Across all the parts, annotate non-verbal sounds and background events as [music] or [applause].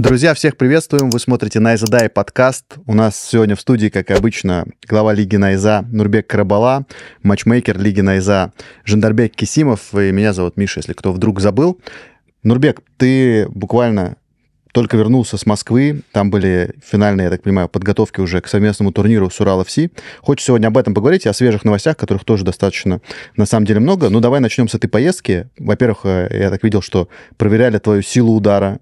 Друзья, всех приветствуем. Вы смотрите Найза Дай подкаст. У нас сегодня в студии, как обычно, глава Лиги Найза Нурбек Карабала, матчмейкер Лиги Найза Жандарбек Кисимов и меня зовут Миша, если кто вдруг забыл. Нурбек, ты буквально только вернулся с Москвы, там были финальные, я так понимаю, подготовки уже к совместному турниру с урал FC. Хочешь сегодня об этом поговорить и о свежих новостях, которых тоже достаточно, на самом деле, много. Ну, давай начнем с этой поездки. Во-первых, э, я так видел, что проверяли твою силу удара,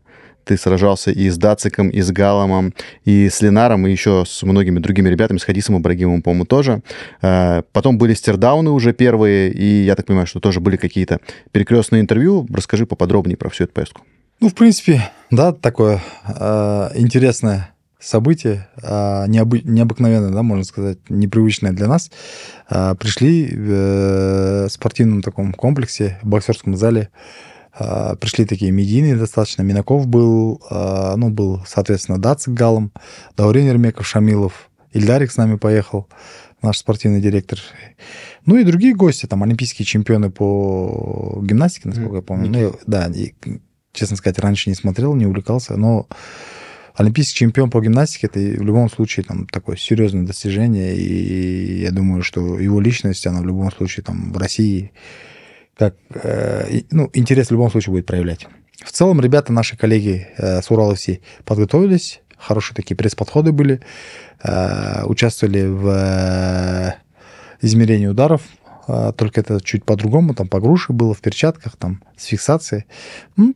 ты сражался и с Дациком, и с Галамом, и с Ленаром, и еще с многими другими ребятами, с Хадисом и брагимом, по-моему, тоже. Э, потом были стердауны уже первые, и я так понимаю, что тоже были какие-то перекрестные интервью. Расскажи поподробнее про всю эту поездку. Ну, в принципе, да, такое э, интересное событие, э, необы- необыкновенное, да, можно сказать, непривычное для нас. Э, пришли в э, спортивном таком комплексе, в боксерском зале, а, пришли такие медийные достаточно. Минаков был, а, ну, был, соответственно, Дацик Галом, Даурен Ермеков, Шамилов, Ильдарик с нами поехал, наш спортивный директор. Ну и другие гости, там, олимпийские чемпионы по гимнастике, насколько я помню. Ну, да, и, честно сказать, раньше не смотрел, не увлекался, но олимпийский чемпион по гимнастике это в любом случае там такое серьезное достижение, и я думаю, что его личность, она в любом случае там в России как, э, ну, интерес в любом случае будет проявлять. В целом, ребята, наши коллеги э, с Урал все подготовились, хорошие такие пресс-подходы были, э, участвовали в измерении ударов, только это чуть по-другому, там по груше было, в перчатках, там с фиксацией. Ну,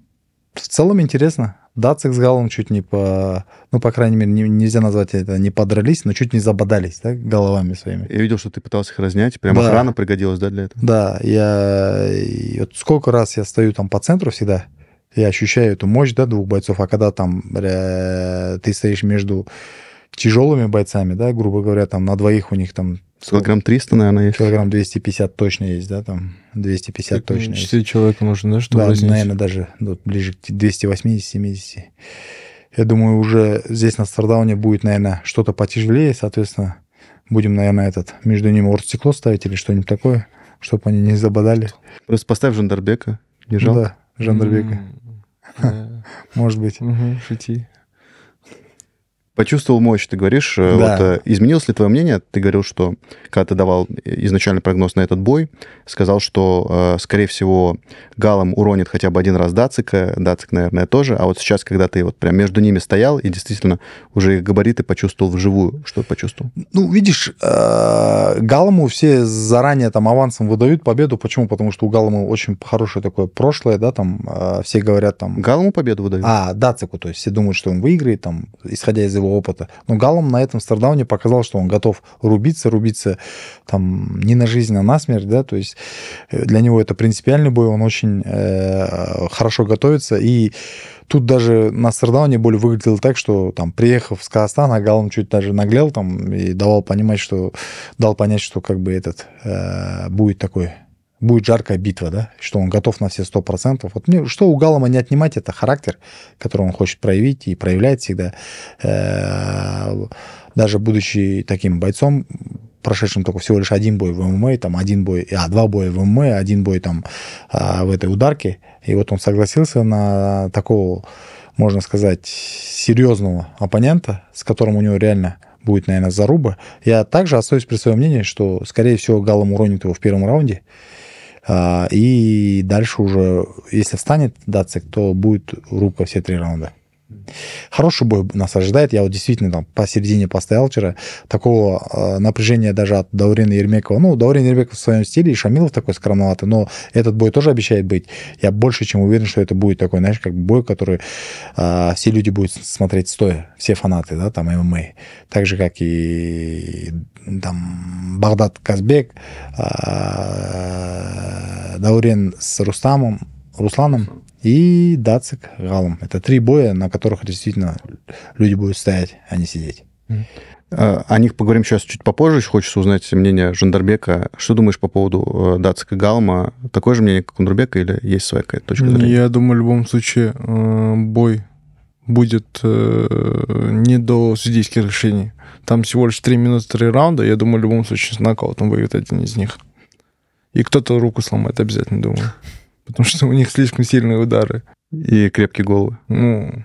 в целом интересно. Дацик с Галом чуть не по... Ну, по крайней мере, не, нельзя назвать это не подрались, но чуть не забодались да, головами своими. Я видел, что ты пытался их разнять. Прям да. охрана пригодилась, да, для этого? Да. Я... вот сколько раз я стою там по центру всегда, я ощущаю эту мощь, да, двух бойцов, а когда там э, ты стоишь между тяжелыми бойцами, да, грубо говоря, там на двоих у них там... Килограмм 300, наверное, есть. Килограмм 250 точно есть, да, там 250 так, ну, точно 4 есть. человека нужно, да, чтобы Да, разнить. наверное, даже вот, ближе к 280-70. Я думаю, уже здесь на стардауне будет, наверное, что-то потяжелее, соответственно, будем, наверное, этот между ними оргстекло ставить или что-нибудь такое, чтобы они не забодали. Просто поставь Жандарбека, не жалко. Да, Жандарбека. [laughs] Может быть. Угу, шути почувствовал мощь, ты говоришь, э, да. вот, э, изменилось ли твое мнение? Ты говорил, что когда ты давал изначальный прогноз на этот бой, сказал, что, э, скорее всего, Галом уронит хотя бы один раз Дацика, Дацик, наверное, тоже, а вот сейчас, когда ты вот прям между ними стоял и действительно уже их габариты почувствовал вживую, что почувствовал? Ну, видишь, Галому все заранее там авансом выдают победу, почему? Потому что у Галому очень хорошее такое прошлое, да, там все говорят там... Галому победу выдают? А, Дацику, то есть все думают, что он выиграет, там, исходя из его опыта. Но Галом на этом Стардауне показал, что он готов рубиться, рубиться там не на жизнь, а на смерть, да, то есть э, для него это принципиальный бой, он очень э, хорошо готовится, и тут даже на Стардауне боль выглядела так, что там, приехав с Казахстана, Галом чуть даже наглел там и давал понимать, что, дал понять, что как бы этот э, будет такой будет жаркая битва, да, что он готов на все 100%. Вот что у Галама не отнимать, это характер, который он хочет проявить и проявляет всегда. Э, даже будучи таким бойцом, прошедшим только всего лишь один бой в ММА, там один бой, а два боя в ММА, один бой там а, в этой ударке, и вот он согласился на такого, можно сказать, серьезного оппонента, с которым у него реально будет, наверное, заруба. Я также остаюсь при своем мнении, что, скорее всего, Галам уронит его в первом раунде, а, и дальше уже, если встанет Дацик, то будет рубка все три раунда. Хороший бой нас ожидает. Я вот действительно там посередине поставил вчера. Такого э, напряжения даже от Даурина Ермекова. Ну, Даурин Ермеков в своем стиле, и Шамилов такой скромноватый, но этот бой тоже обещает быть. Я больше чем уверен, что это будет такой, знаешь, как бой, который э, все люди будут смотреть стоя, все фанаты, да, там ММА. Так же, как и там Багдад Казбек, э, Даурен с Рустамом, Русланом и Дацик Галом. Это три боя, на которых действительно люди будут стоять, а не сидеть. А, о них поговорим сейчас чуть попозже. Еще хочется узнать мнение Жандарбека. Что думаешь по поводу э, Дацика Галма? Такое же мнение, как у Нурбека, или есть своя какая-то точка зрения? Я думаю, в любом случае э, бой будет э, не до судейских решений. Там всего лишь три минуты, три раунда. Я думаю, в любом случае с нокаутом выйдет один из них. И кто-то руку сломает обязательно, думаю потому что [laughs] у них слишком сильные удары. И крепкие головы. Ну,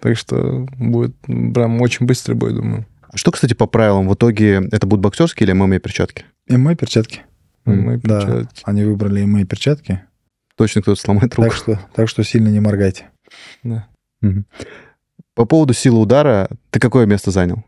так что будет прям очень быстрый бой, думаю. А что, кстати, по правилам? В итоге это будут боксерские или ММА-перчатки? ММА-перчатки. ММА-перчатки. Да, они выбрали ММА-перчатки. Точно кто-то сломает руку. Так что, так что сильно не моргайте. Да. Угу. По поводу силы удара, ты какое место занял?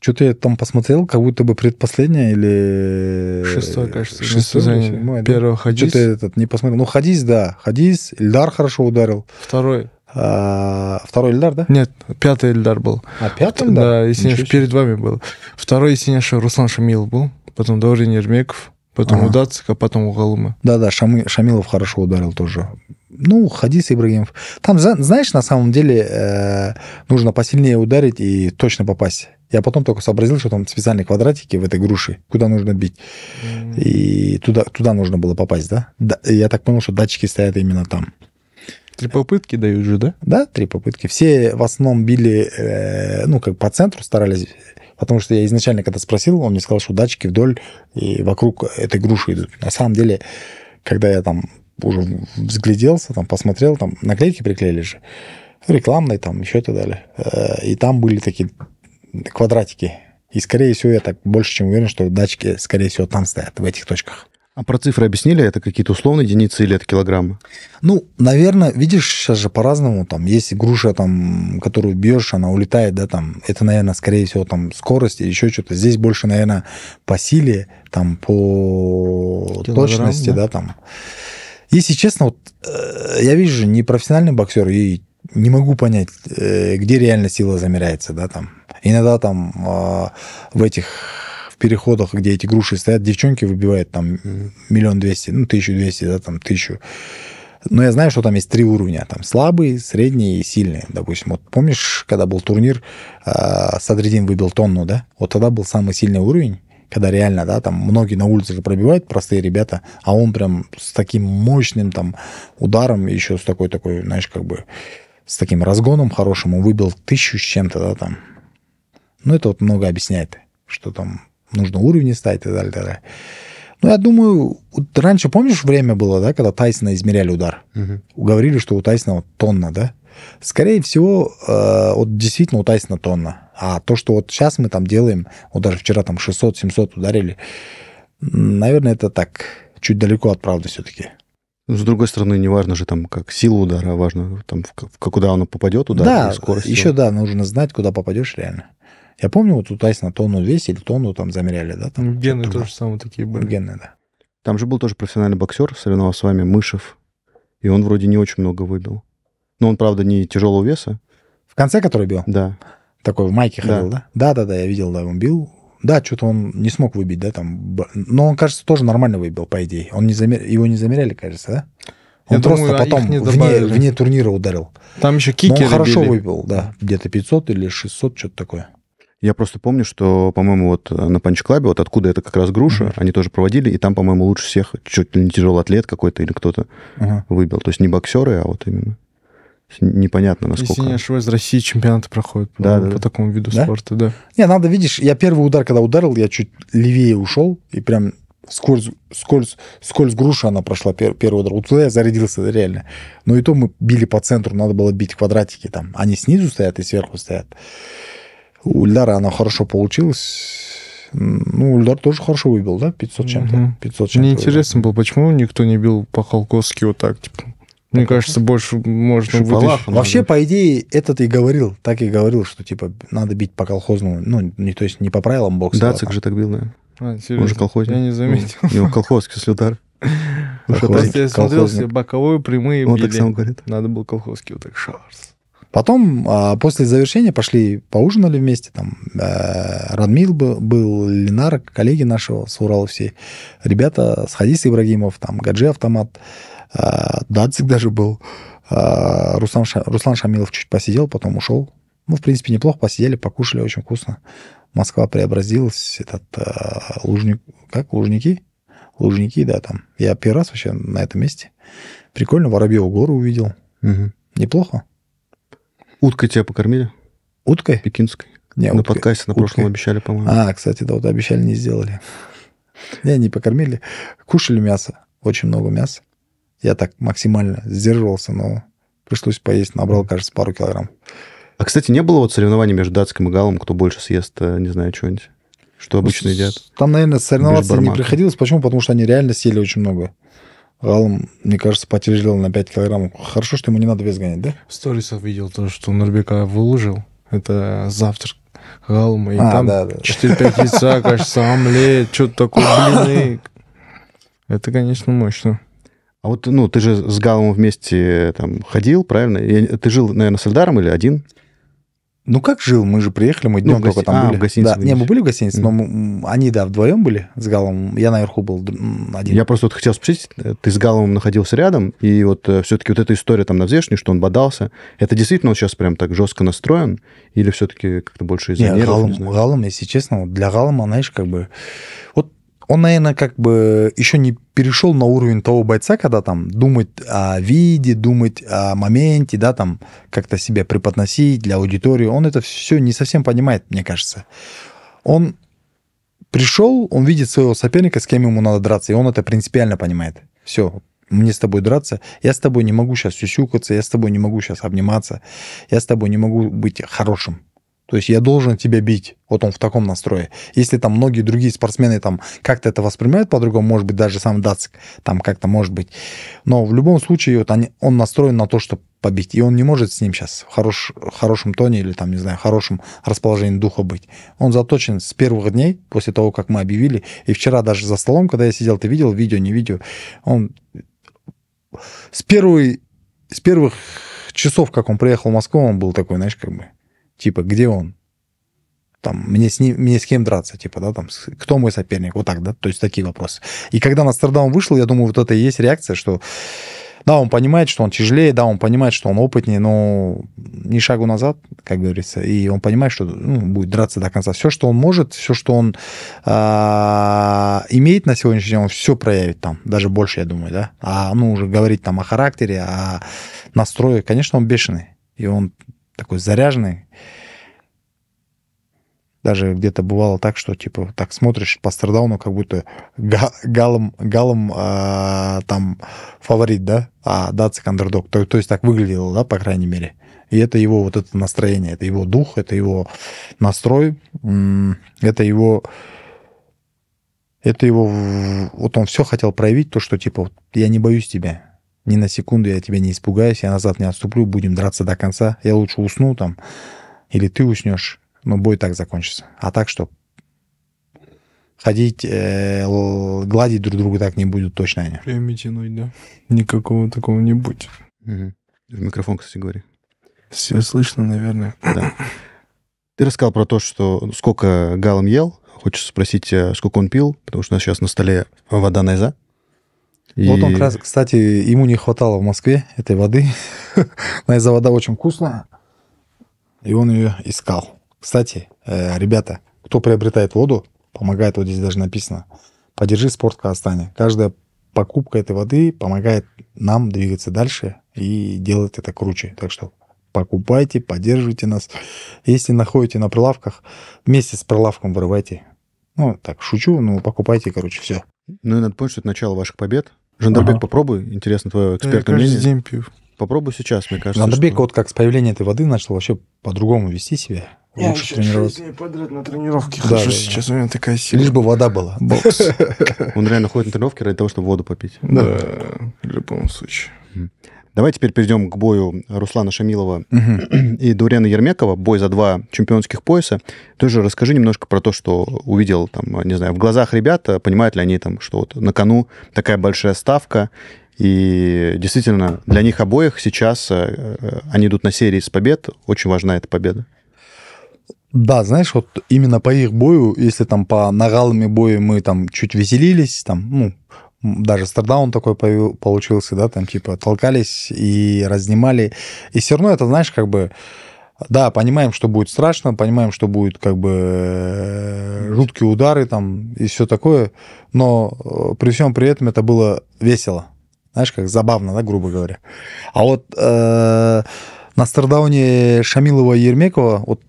Что-то я там посмотрел, как будто бы предпоследняя или... Шестое, кажется. Шестое. шестое Первое хадис. Что-то этот не посмотрел. Ну, хадис, да. Хадис. Ильдар хорошо ударил. Второй. А, второй Ильдар, да? Нет, пятый Ильдар был. А пятый Ильдар? Да, если не перед вами был. Второй, если не Руслан Шамил был. Потом Даурин Ермеков потом ага. у Дацика, потом у Галымы. Да-да, Шами, Шамилов хорошо ударил тоже. Ну, Хадис Ибрагимов. Там, знаешь, на самом деле э, нужно посильнее ударить и точно попасть. Я потом только сообразил, что там специальные квадратики в этой груши, куда нужно бить. Mm. И туда, туда нужно было попасть, да? да? Я так понял, что датчики стоят именно там. Три попытки дают же, да? Да, три попытки. Все в основном били, э, ну, как по центру старались Потому что я изначально, когда спросил, он мне сказал, что датчики вдоль и вокруг этой груши идут. На самом деле, когда я там уже взгляделся, там посмотрел, там наклейки приклеили же, рекламные там, еще и так далее. Э, и там были такие квадратики. И, скорее всего, я так больше чем уверен, что датчики, скорее всего, там стоят, в этих точках. А про цифры объяснили? Это какие-то условные единицы или это килограммы? Ну, наверное, видишь, сейчас же по-разному. Там есть груша, там, которую бьешь, она улетает, да, там. Это, наверное, скорее всего, там, скорость или еще что-то. Здесь больше, наверное, по силе, там, по Килограмм, точности, да? да, там. Если честно, вот э, я вижу, не профессиональный боксер, и не могу понять, э, где реально сила замеряется, да, там. Иногда там а, в этих переходах, где эти груши стоят, девчонки выбивают там миллион двести, ну, тысячу двести, да, там, тысячу. Но я знаю, что там есть три уровня. Там слабый, средний и сильный. Допустим, вот помнишь, когда был турнир, э, а, Садридин выбил тонну, да? Вот тогда был самый сильный уровень, когда реально, да, там многие на улице пробивают, простые ребята, а он прям с таким мощным там ударом, еще с такой такой, знаешь, как бы с таким разгоном хорошим, он выбил тысячу с чем-то, да, там. Ну, это вот много объясняет, что там нужно уровни ставить и так далее. И так далее. Ну, я думаю, вот раньше, помнишь, время было, да, когда Тайсона измеряли удар? Угу. Говорили, что у Тайсона вот тонна, да? Скорее всего, э, вот действительно у Тайсона тонна. А то, что вот сейчас мы там делаем, вот даже вчера там 600-700 ударили, наверное, это так чуть далеко от правды все-таки. Ну, с другой стороны, не важно же там как сила удара, важно там в, в, куда оно попадет удар, да, скорость. еще да, нужно знать, куда попадешь реально. Я помню, вот у Тайсона тонну 200 или тонну там замеряли, да? Там, Гены -то тоже самые такие были. Гены, да. Там же был тоже профессиональный боксер, соревновался с вами Мышев, и он вроде не очень много выбил. Но он, правда, не тяжелого веса. В конце который бил? Да. Такой в майке ходил, да? Да-да-да, я видел, да, он бил. Да, что-то он не смог выбить, да, там. Но он, кажется, тоже нормально выбил, по идее. Он не замер... Его не замеряли, кажется, да? Он Я просто думаю, а потом не вне, вне турнира ударил. Там еще Кики. он хорошо били. выбил, да. Где-то 500 или 600, что-то такое. Я просто помню, что, по-моему, вот э, на Панч вот откуда это как раз груша, mm-hmm. они тоже проводили, и там, по-моему, лучше всех чуть ли не тяжелый атлет какой-то или кто-то uh-huh. выбил. То есть не боксеры, а вот именно. Непонятно, насколько. Если не ошибаюсь, России чемпионаты проходят да, да, по да. такому виду да? спорта, да. Не, надо, видишь, я первый удар, когда ударил, я чуть левее ушел, и прям скользь, скользь, скользь груша она прошла пер, первый удар. Вот туда я зарядился реально. Но и то мы били по центру, надо было бить квадратики там. Они снизу стоят и сверху стоят. У Ульдара она хорошо получилась. Ну, Ульдар тоже хорошо выбил, да? 500 чем-то. Угу. 500 чем Мне интересно было, почему никто не бил по-холковски вот так, типа, мне кажется, больше можно вытащить. Вообще, по идее, этот и говорил, так и говорил, что, типа, надо бить по колхозному, ну, не, то есть не по правилам бокса. Да, а же так бил, наверное. А, серьезно? Он же колхозник. Я не заметил. Его колхозский с удар. Просто я смотрел, боковую прямые Он так сам говорит. Надо было колхозский вот так шарс. Потом, а, после завершения, пошли поужинали вместе. Там э, Радмил был, был, Ленар, коллеги нашего с Урала все. Ребята с Ибрагимов, там Гаджи Автомат, э, Дадзик даже был. А, Руслан, Руслан Шамилов чуть посидел, потом ушел. Ну, в принципе, неплохо посидели, покушали, очень вкусно. Москва преобразилась, этот э, лужник, как, лужники? Лужники, да, там. Я первый раз вообще на этом месте. Прикольно, Воробьеву гору увидел. Угу. Неплохо. Уткой тебя покормили? Уткой? Пекинской. Не, на подкасте на уткой. прошлом обещали, по-моему. А, кстати, да, вот обещали, не сделали. Не, не покормили. Кушали мясо. Очень много мяса. Я так максимально сдерживался, но пришлось поесть. Набрал, кажется, пару килограмм. А, кстати, не было вот соревнований между датским и галом, кто больше съест, э, не знаю, чего-нибудь? Что обычно ну, едят? Там, наверное, соревноваться не приходилось. Почему? Потому что они реально съели очень много. Ғалым, мне кажется, потяжелел на 5 килограммов. Хорошо, что ему не надо вес гонять, да? В сторисах видел то, что Нурбека выложил. Это завтрак Ғалым, и а, там да, да. 4-5 яйца, [laughs] кажется, омлет, что-то такое, блины. [laughs] Это, конечно, мощно. А вот, ну, ты же с Галом вместе э, там ходил, правильно? Ты жил, наверное, с Эльдаром или один? Ну как жил? Мы же приехали, мы днем ну, гости... только там а, были. В гостинице. Да. Не, мы были в гостинице, mm. но мы, они, да, вдвоем были с Галом. Я наверху был один. Я просто вот хотел спросить, э, ты с Галом находился рядом, и вот э, все-таки вот эта история там на внешней, что он бодался, это действительно он сейчас прям так жестко настроен, или все-таки как-то больше из-за нервов? Галом, не Галом, если честно, для Галома, знаешь, как бы... Вот он, наверное, как бы еще не перешел на уровень того бойца, когда там думать о виде, думать о моменте, да, там как-то себя преподносить для аудитории, он это все не совсем понимает, мне кажется. Он пришел, он видит своего соперника, с кем ему надо драться, и он это принципиально понимает. Все, мне с тобой драться, я с тобой не могу сейчас сюсюкаться, я с тобой не могу сейчас обниматься, я с тобой не могу быть хорошим. То есть я должен тебя бить. Вот он в таком настрое. Если там многие другие спортсмены там как-то это воспринимают по-другому, может быть, даже сам Дацик там как-то может быть. Но в любом случае вот они, он настроен на то, чтобы побить. И он не может с ним сейчас в хорош, хорошем тоне или там, не знаю, хорошем расположении духа быть. Он заточен с первых дней, после того, как мы объявили. И вчера даже за столом, когда я сидел, ты видел видео, не видео, он с, первой, с первых часов, как он приехал в Москву, он был такой, знаешь, как бы Типа, где он? Там, мне с, ним, мне с кем драться, типа, да, там, кто мой соперник, вот так, да, то есть такие вопросы. И когда на Нострадам вышел, я думаю, вот это и есть реакция, что да, он понимает, что он тяжелее, да, он понимает, что он опытнее, но ни шагу назад, как говорится, и он понимает, что ну, будет драться до конца. Все, что он может, все, что он э, имеет на сегодняшний день, он все проявит там, даже больше, я думаю, да. А ну уже говорить там о характере, о настрое, конечно, он бешеный. И он такой заряженный. Даже где-то бывало так, что типа так смотришь по страдауну, как будто га галом, галом э, там фаворит, да, а Дацик андердог. То, то есть так выглядело, да, по крайней мере. И это его вот это настроение, это его дух, это его настрой, это его это его, вот он все хотел проявить, то, что типа, я не боюсь тебя, ни на секунду я тебя не испугаюсь, я назад не отступлю, будем драться до конца, я лучше усну там, или ты уснешь, но бой так закончится. А так что? Ходить, э, гладить друг друга так не будет точно они. Прямо тянуть, да? Никакого такого не будет. Угу. В микрофон, кстати, говори. Все слышно, наверное. Да. Ты рассказал про то, что сколько Галом ел. Хочется спросить, э, сколько он пил, потому что у нас сейчас на столе вода Найза. И... Вот он, кстати, ему не хватало в Москве этой воды. Но за вода очень вкусная. И он ее искал. Кстати, э, ребята, кто приобретает воду, помогает, вот здесь даже написано, поддержи спорт Казахстане. Каждая покупка этой воды помогает нам двигаться дальше и делать это круче. Так что покупайте, поддерживайте нас. Если находите на прилавках, вместе с прилавком вырывайте. Ну, так, шучу, но ну, покупайте, короче, все. Ну, и надо помнить, что это начало ваших побед. Жандарбек, ага. попробуй, интересно твое экспертное Я мнение. Каждый день пью. Попробуй сейчас, мне кажется. Жандарбек что... вот как с появления этой воды начал вообще по-другому вести себя. Я лучше еще тренироваться. дней подряд на тренировке да, хожу да, сейчас, да. у меня такая сила. Лишь бы вода была. Бокс. Он реально ходит на тренировки ради того, чтобы воду попить. Да, в любом случае. Давай теперь перейдем к бою Руслана Шамилова угу. и Дурена Ермекова, бой за два чемпионских пояса. Тоже расскажи немножко про то, что увидел, там, не знаю, в глазах ребят, понимают ли они, там, что вот на кону такая большая ставка, и действительно, для них обоих сейчас э, э, они идут на серии с побед, очень важна эта победа. Да, знаешь, вот именно по их бою, если там по нагалами боя мы там чуть веселились, там, ну, даже стардаун такой получился, да, там типа толкались и разнимали. И все равно это, знаешь, как бы... Да, понимаем, что будет страшно, понимаем, что будет как бы э, жуткие удары там и все такое, но э, при всем при этом это было весело. Знаешь, как забавно, да, грубо говоря. А вот э, на стардауне Шамилова и Ермекова, вот,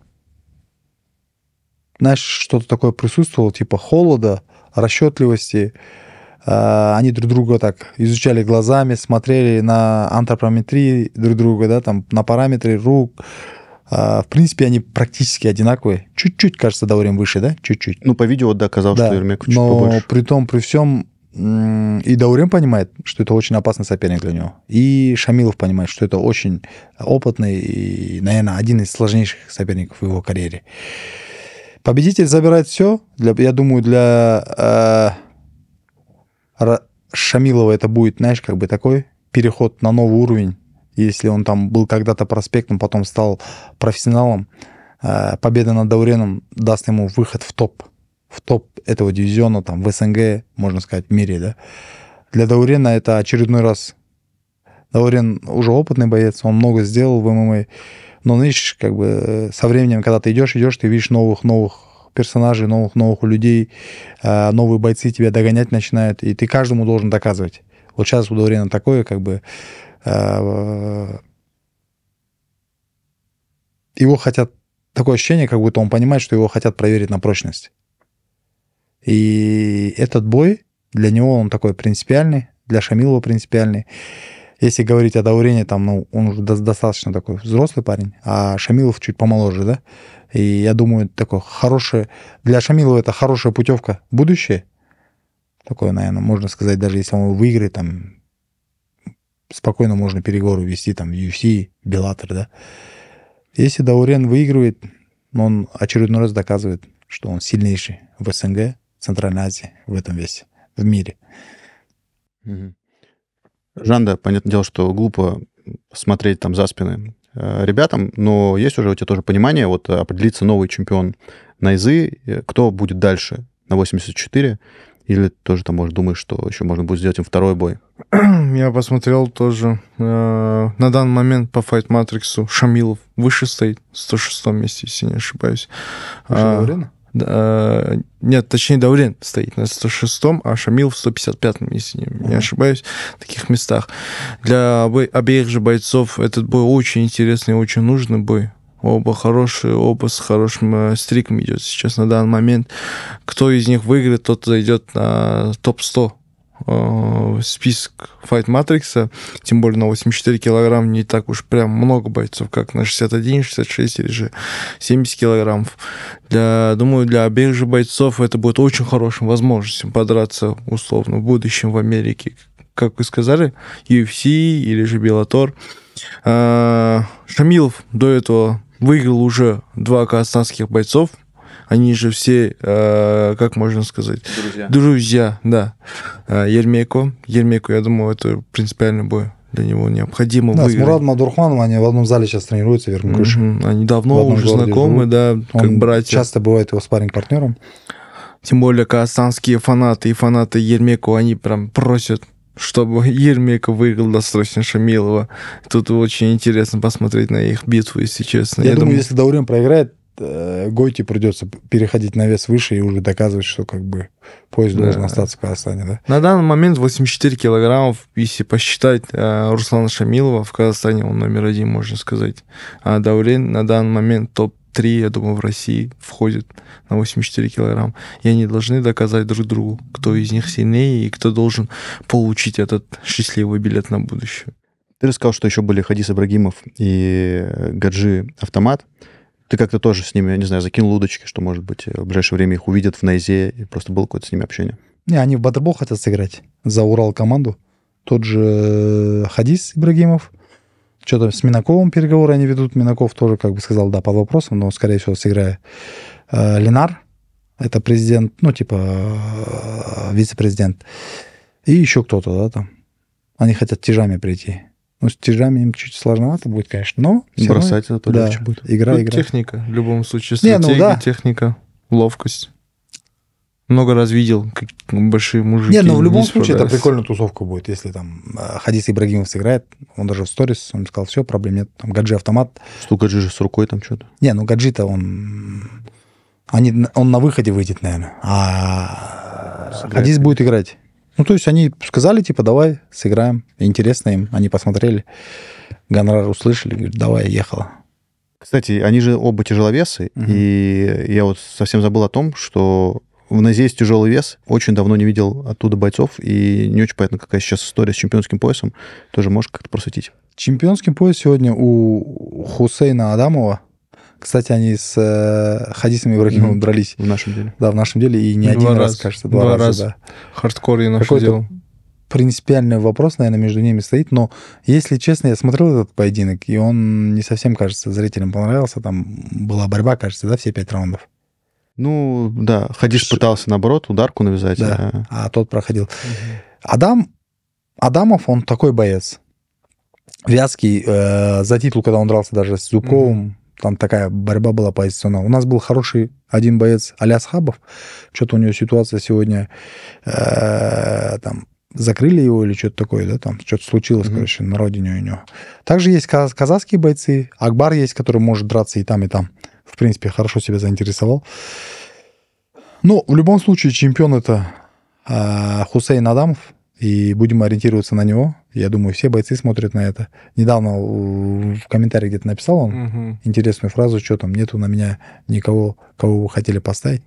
знаешь, что-то такое присутствовало, типа холода, расчетливости, э, а, они друг друга так изучали глазами, смотрели на антропометрии друг друга, да, там, на параметры рук. А, в принципе, они практически одинаковые. Чуть-чуть, кажется, Даурим выше, да? Чуть-чуть. Ну, по видео, да, казалось, да, что Ермеков чуть но побольше. Но при том, при всем, и Даурем понимает, что это очень опасный соперник для него. И Шамилов понимает, что это очень опытный и, наверное, один из сложнейших соперников в его карьере. Победитель забирает все, для, я думаю, для э, Шамилова это будет, знаешь, как бы такой переход на новый уровень. Если он там был когда-то проспектом, потом стал профессионалом, э, победа над Дауреном даст ему выход в топ, в топ этого дивизиона, там, в СНГ, можно сказать, в мире, да. Для Даурена это очередной раз. Даурен уже опытный боец, он много сделал в ММА, но, знаешь, как бы э, со временем, когда ты идешь, идешь, ты видишь новых, новых персонажей, новых, новых людей, а, новые бойцы тебя догонять начинают, и ты каждому должен доказывать. Вот сейчас было такое, как бы а, его хотят, такое ощущение, как будто он понимает, что его хотят проверить на прочность. И этот бой для него он такой принципиальный, для Шамилова принципиальный. Если говорить о Даурении, там, ну, он уже достаточно такой взрослый парень, а Шамилов чуть помоложе, да? И я думаю, такой хороший... Для Шамилова это хорошая путевка в будущее. Такое, наверное, можно сказать, даже если он выиграет, там, спокойно можно переговоры вести, там, UFC, Беллатор, да? Если Даурен выигрывает, он очередной раз доказывает, что он сильнейший в СНГ, Центральной Азии в этом весе, в мире. Угу. Жанда, понятное дело, что глупо смотреть там за спины э, ребятам, но есть уже у тебя тоже понимание, вот э, определиться новый чемпион на изы, э, кто будет дальше на 84, или тоже там, может, думаешь, что еще можно будет сделать им второй бой? [clears throat] Я посмотрел тоже. на данный момент по Fight Matrix Шамилов выше стоит, 106 месте, если не ошибаюсь. Выше а, э, нет, точнее, Даурен стоит на 106-м, а Шамил в 155-м, если не, не ошибаюсь, в таких местах. Для обе, обеих же бойцов этот бой очень интересный, очень нужный бой. Оба хорошие, оба с хорошим э, стриком идет сейчас на данный момент. Кто из них выиграет, тот зайдет на топ-100 э, список Fight Matrix, тем более на 84 килограмм не так уж прям много бойцов, как на 61, 66 или же 70 килограммов. Для, думаю, для обеих же бойцов это будет очень хорошим возможностью подраться условно в будущем в Америке. Как вы сказали, UFC или же Беллатор. Э, Шамилов до этого выиграл уже два казахстанских бойцов – они же все, э, как можно сказать? Друзья. Друзья, да. Э, Ермейко. Ермейко, я думаю, это принципиальный бой для него необходимо да, выиграть. с Мурадом Адурхмановым они в одном зале сейчас тренируются, Вермкыш. Mm-hmm. Они давно уже знакомы, да, как Он братья. часто бывает его спарринг-партнером. Тем более казахстанские фанаты и фанаты Ермеку, они прям просят, чтобы [laughs] Ермеку выиграл досрочно Шамилова. Тут очень интересно посмотреть на их битву, если честно. Я, Я думаю, думаю, если Даурен проиграет, Э, Гойти придется переходить на вес выше и уже доказывать, что как бы поезд да. должен остаться в Казахстане, да? На данный момент 84 килограммов, если посчитать э, Руслана Шамилова, в Казахстане он номер один, можно сказать. А Давлен на данный момент топ три, я думаю, в России входит на 84 килограмм. И они должны доказать друг другу, кто из них сильнее и кто должен получить этот счастливый билет на будущее. Ты рассказал, что еще были Хадис Ибрагимов и э, Гаджи Автомат. Ты как-то тоже с ними, я не знаю, закинул удочки, что, может быть, э, в ближайшее время их увидят в Найзе, и просто было какое-то с ними общение. Не, они в баттербол хотят сыграть за Урал команду. Тот же э, Хадис Ибрагимов. Что-то с Минаковым переговоры они ведут. Минаков тоже, как бы сказал, да, под вопросом, но, скорее всего, сыграет э, Ленар, это президент, ну, типа вице-президент. И еще кто-то, да, там. Они хотят тяжами прийти. Ну, с тяжами им чуть сложновато будет, конечно, но... Бросать равно... зато да. легче будет. Игра, Тут ну, игра. техника, в любом случае. Стратегия, Не, ну, да. техника, ловкость. Много раз видел, как большие мужики. Не, ну в любом случае это прикольная тусовка будет, если там э, Хадис Ибрагимов сыграет, он даже в сторис, он сказал, все, проблем нет, там Гаджи автомат. Что Гаджи же с рукой там что-то? Не, ну Гаджи-то он... Они, он на выходе выйдет, наверное. А Сыграет. Хадис будет играть. Ну, то есть они сказали, типа, давай, сыграем. Интересно им. Они посмотрели, гонорар услышали, говорят, давай, ехала. Кстати, они же оба тяжеловесы, угу. и я вот совсем забыл о том, что в Назе есть тяжелый вес. Очень давно не видел оттуда бойцов, и не очень понятно, какая сейчас история с чемпионским поясом. Тоже можешь как-то просветить. Чемпионский пояс сегодня у Хусейна Адамова кстати, они с э, Хадисом Ибрагимовым mm-hmm. дрались. В нашем деле. Да, в нашем деле. И не два один раз, раз кажется, два, два раза. раза. Да. Хардкор я наше Какой-то дело. принципиальный вопрос, наверное, между ними стоит. Но, если честно, я смотрел этот поединок, и он не совсем, кажется, зрителям понравился. Там была борьба, кажется, да, все пять раундов. Ну, да. Хадис Ш... пытался, наоборот, ударку навязать. Да, а, а тот проходил. Угу. Адам... Адамов, он такой боец. Вязкий. Э, за титул, когда он дрался даже с Зубковым, угу там такая борьба была позиционная. У нас был хороший один боец Аляс Хабов. Что-то у него ситуация сегодня э, там закрыли его или что-то такое, да, там что-то случилось, mm-hmm. короче, на родине у него. Также есть каз- казахские бойцы, Акбар есть, который может драться и там, и там. В принципе, хорошо себя заинтересовал. Но ну, в любом случае чемпион это э, Хусейн Адамов, и будем ориентироваться на него. Я думаю, все бойцы смотрят на это. Недавно в комментарии где-то написал он угу. интересную фразу, что там нету на меня никого, кого вы хотели поставить.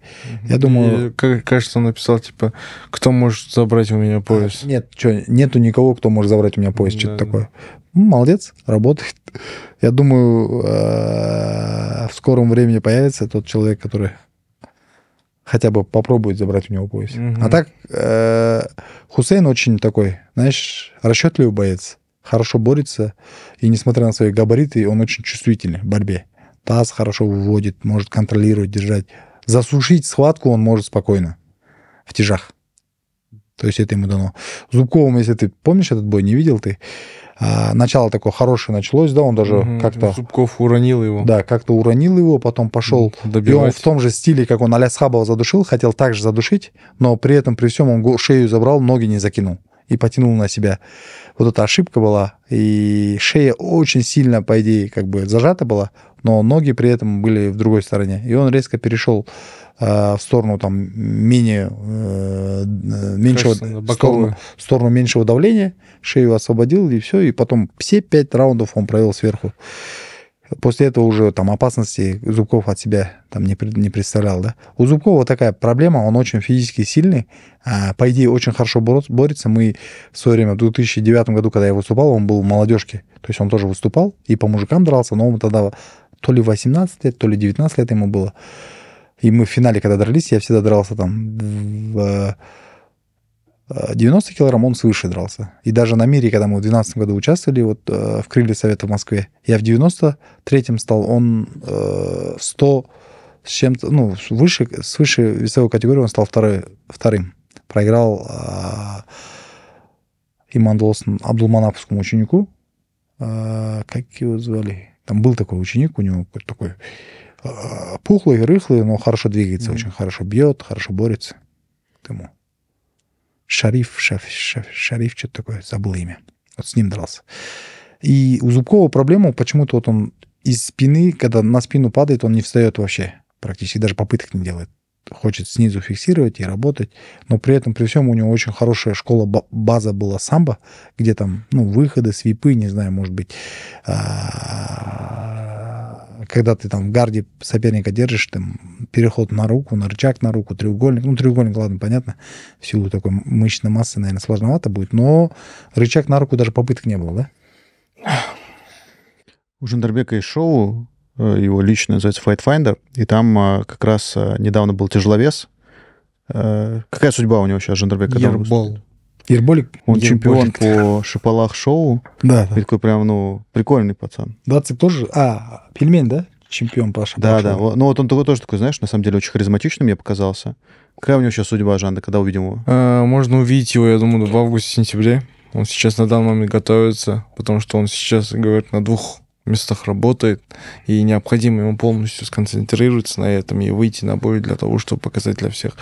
Угу. Я думаю... И, кажется, он написал, типа, кто может забрать у меня а, пояс? А, нет, что, нету никого, кто может забрать у меня пояс, да, что-то да. такое. Ну, молодец, работает. [laughs] Я думаю, э, в скором времени появится тот человек, который хотя бы попробует забрать у него пояс. Угу. А так э, Хусейн очень такой, знаешь, расчетливый боец, хорошо борется, и несмотря на свои габариты, он очень чувствительный в борьбе. Таз хорошо выводит, может контролировать, держать. Засушить схватку он может спокойно в тяжах. То есть это ему дано. Зубковым, если ты помнишь этот бой, не видел ты, а, начало такое хорошее началось, да, он даже угу, как-то... Зубков уронил его. Да, как-то уронил его, потом пошел... Добивать. И он в том же стиле, как он Аляс Хабова задушил, хотел также задушить, но при этом, при всем он шею забрал, ноги не закинул и потянул на себя. Вот эта ошибка была, и шея очень сильно, по идее, как бы зажата была, но ноги при этом были в другой стороне. И он резко перешел Э, в сторону там менее э, меньшего в сторону, в сторону меньшего давления шею освободил и все и потом все пять раундов он провел сверху после этого уже там опасности Зубков от себя там не, не представлял, да. У Зубкова такая проблема, он очень физически сильный, а, по идее очень хорошо борется. Мы в свое время, в 2009 году, когда я выступал, он был в молодежке, то есть он тоже выступал и по мужикам дрался, но он тогда то ли 18 лет, то ли 19 лет ему было. И мы в финале, когда дрались, я всегда дрался там в 90 э, э, килограмм, он свыше дрался. И даже на мире, когда мы в 2012 году участвовали, вот э, в крыле Совета в Москве, я в 93-м стал, он 100 с чем-то, ну, выше, свыше весовой категории он стал второй, вторым. Проиграл Имандулосу Абдулманаповскому ученику. Как его звали? Там был такой ученик у него, такой а, пухлый, рыхлый, но хорошо двигается, mm-hmm. очень хорошо бьет, хорошо борется. Тому. Шариф, шеф, шеф, Шариф, что-то такое, забыл имя. Вот с ним дрался. И у Зубкова проблема, почему-то вот он из спины, когда на спину падает, он не встает вообще практически, даже попыток не делает. Хочет снизу фиксировать и работать, но при этом, при всем, у него очень хорошая школа, база была самбо, где там, ну, выходы, свипы, не знаю, может быть, а, когда ты там в гарде соперника держишь, там переход на руку, на рычаг на руку, треугольник. Ну, треугольник, ладно, понятно, в силу такой мышечной массы, наверное, сложновато будет, но рычаг на руку даже попыток не было, да? У Жандарбека есть шоу, э, его личное называется Fight Finder, и там э, как раз э, недавно был тяжеловес. Какая судьба у него сейчас, Жандарбека? Ербол. Ерболик, он Ерболик. чемпион по шипалах шоу. Да, да. Такой прям, ну, прикольный пацан. Да, ты тоже... А, пельмень, да? Чемпион по шипалах Да, шоу. да. Ну, вот он такой тоже такой, знаешь, на самом деле очень харизматичный мне показался. Какая у него сейчас судьба, Жанда? Когда увидим его? А, можно увидеть его, я думаю, в августе-сентябре. Он сейчас на данный момент готовится, потому что он сейчас, говорит, на двух местах работает, и необходимо ему полностью сконцентрироваться на этом и выйти на бой для того, чтобы показать для всех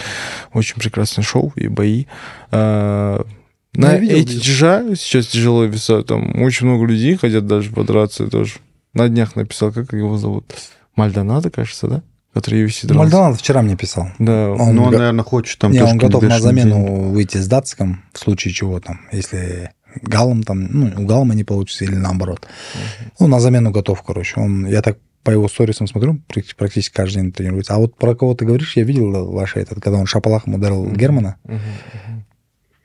очень прекрасное шоу и бои. А, ну, на Я эти чижа сейчас тяжело веса, там очень много людей хотят даже подраться, я тоже на днях написал, как его зовут, Мальдонадо, кажется, да? который UFC дрался. Мальдонад вчера мне писал. Да, он, ну, он, га... наверное, хочет там... Не, он готов на замену денег. выйти с датском, в случае чего там, если Галом там, ну, у Галма не получится или наоборот. Ну, на замену готов, короче. Он, я так по его сторисам смотрю, практически каждый день тренируется. А вот про кого ты говоришь, я видел ваш этот, когда он шапалахом ударил uh-huh. Германа. Uh-huh.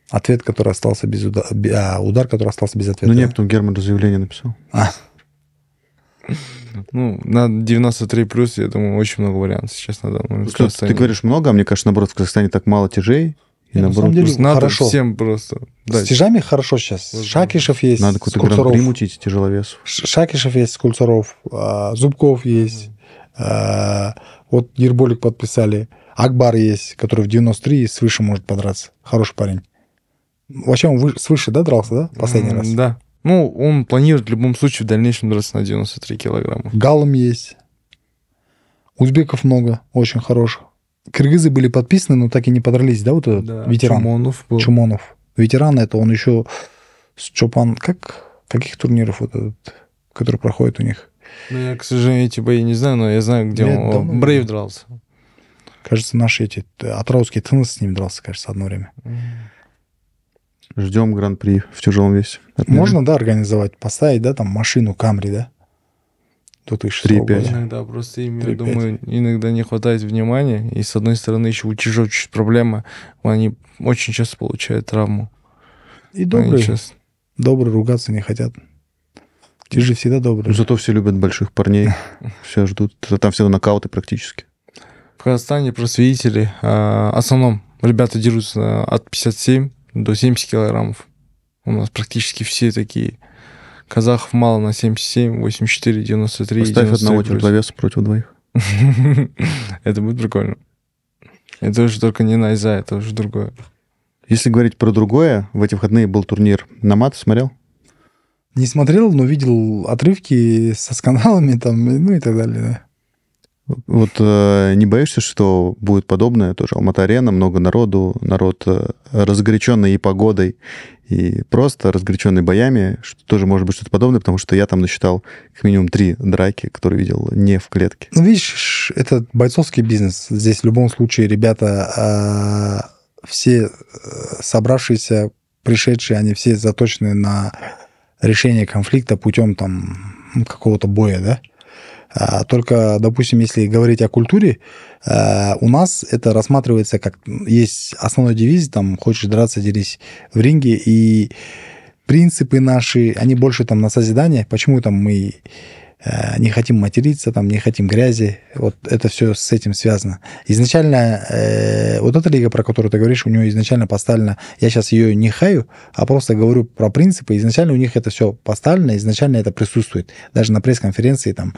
Ответ, который остался без удара, удар, который остался без ответа. Ну, нет, потом Герман же заявление написал. А. Ну, на 93 плюс, я думаю, очень много вариантов сейчас на данный момент. ты говоришь много, а мне кажется, наоборот, в Казахстане так мало тяжей. И наоборот, на самом деле, надо хорошо. всем просто. Да. С тяжами хорошо сейчас. Вот, Шакишев есть. Надо какой-то гран-при мутить тяжеловесов. Шакишев есть, Скульцаров, а, Зубков есть. А, вот Ерболик подписали. Акбар есть, который в 93 и свыше может подраться. Хороший парень. Вообще он свыше, да, дрался, да, последний mm, раз? Да. Ну, он планирует в любом случае в дальнейшем драться на 93 килограмма. Галом есть. Узбеков много, очень хороших. Кыргызы были подписаны, но так и не подрались, да, вот этот да, ветеран? Чумонов был. Чумонов. Ветеран это он еще с Чопан... Как? Каких турниров вот этот, который проходит у них? Ну, я, к сожалению, эти типа, бои не знаю, но я знаю, где Лет ну, он. Брейв дрался. Кажется, наши эти... Атраусский теннис с ним дрался, кажется, одно время. Ждем гран-при в тяжелом весе. Можно, да, организовать, поставить, да, там машину Камри, да? до 3,5. Иногда просто им, я думаю, иногда не хватает внимания. И с одной стороны, еще у чужой проблема. Они очень часто получают травму. И добрые. Сейчас... Добрые ругаться не хотят. Ты же всегда добрый. Ну, зато все любят больших парней. [laughs] Все ждут. Там все нокауты практически. В Казахстане просто э, в основном ребята дерутся от 57 до 70 килограммов. У нас практически все такие. Казахов мало на 77, 84, 93. Поставь 93 одного тяжеловеса против двоих. [laughs] Это будет прикольно. Это уже только не Найза, это уже другое. Если говорить про другое, в эти выходные был турнир на мат, смотрел? Не смотрел, но видел отрывки со скандалами там, ну и так далее. Да. Вот э, не боишься, что будет подобное тоже? Алмата-арена, много народу, народ э, разгоряченный и погодой, и просто разгоряченный боями, что тоже может быть что-то подобное, потому что я там насчитал как минимум три драки, которые видел не в клетке. Ну, видишь, это бойцовский бизнес. Здесь в любом случае ребята, а, э, все собравшиеся, пришедшие, они все заточены на решение конфликта путем там ну, какого-то боя, да? А, только, допустим, если говорить о культуре, а, у нас это рассматривается как... Есть основной девиз, там, хочешь драться, дерись в ринге, и принципы наши, они больше там на созидание. Почему там мы Э, не хотим материться, там, не хотим грязи. Вот это все с этим связано. Изначально э, вот эта лига, про которую ты говоришь, у нее изначально поставлена, я сейчас ее не хаю, а просто говорю про принципы. Изначально у них это все поставлено, изначально это присутствует. Даже на пресс-конференции там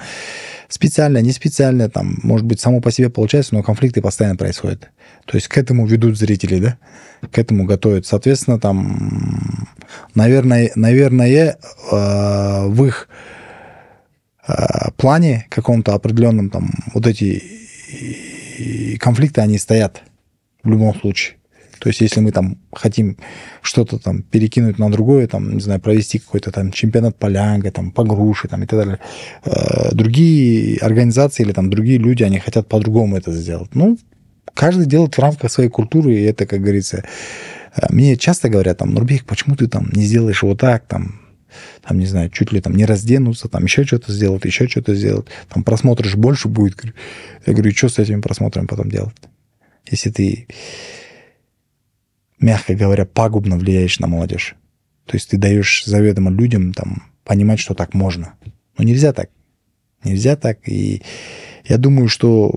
специально, не специально, там, может быть, само по себе получается, но конфликты постоянно происходят. То есть к этому ведут зрители, да? К этому готовят. Соответственно, там, наверное, наверное э, в их Э, плане каком-то определенном там вот эти конфликты, они стоят в любом случае. То есть, если мы там хотим что-то там перекинуть на другое, там, не знаю, провести какой-то там чемпионат по лянге, там, по груши, там, и так далее, э, другие организации или там другие люди, они хотят по-другому это сделать. Ну, каждый делает в рамках своей культуры, и это, как говорится, э, мне часто говорят, там, Нурбек, почему ты там не сделаешь вот так, там, там, не знаю, чуть ли там не разденутся, там еще что-то сделают, еще что-то сделают, там просмотры же больше будет. Я говорю, что с этими просмотрами потом делать? Если ты, мягко говоря, пагубно влияешь на молодежь. То есть ты даешь заведомо людям там понимать, что так можно. Но нельзя так. Нельзя так. И я думаю, что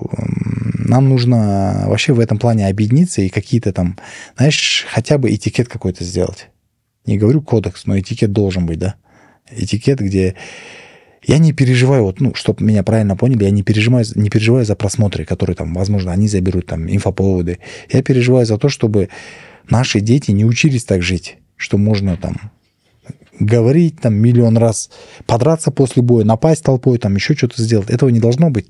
нам нужно вообще в этом плане объединиться и какие-то там, знаешь, хотя бы этикет какой-то сделать не говорю кодекс, но этикет должен быть, да. Этикет, где я не переживаю, вот, ну, чтобы меня правильно поняли, я не переживаю, не переживаю за просмотры, которые там, возможно, они заберут, там, инфоповоды. Я переживаю за то, чтобы наши дети не учились так жить, что можно там говорить там миллион раз, подраться после боя, напасть толпой, там еще что-то сделать. Этого не должно быть.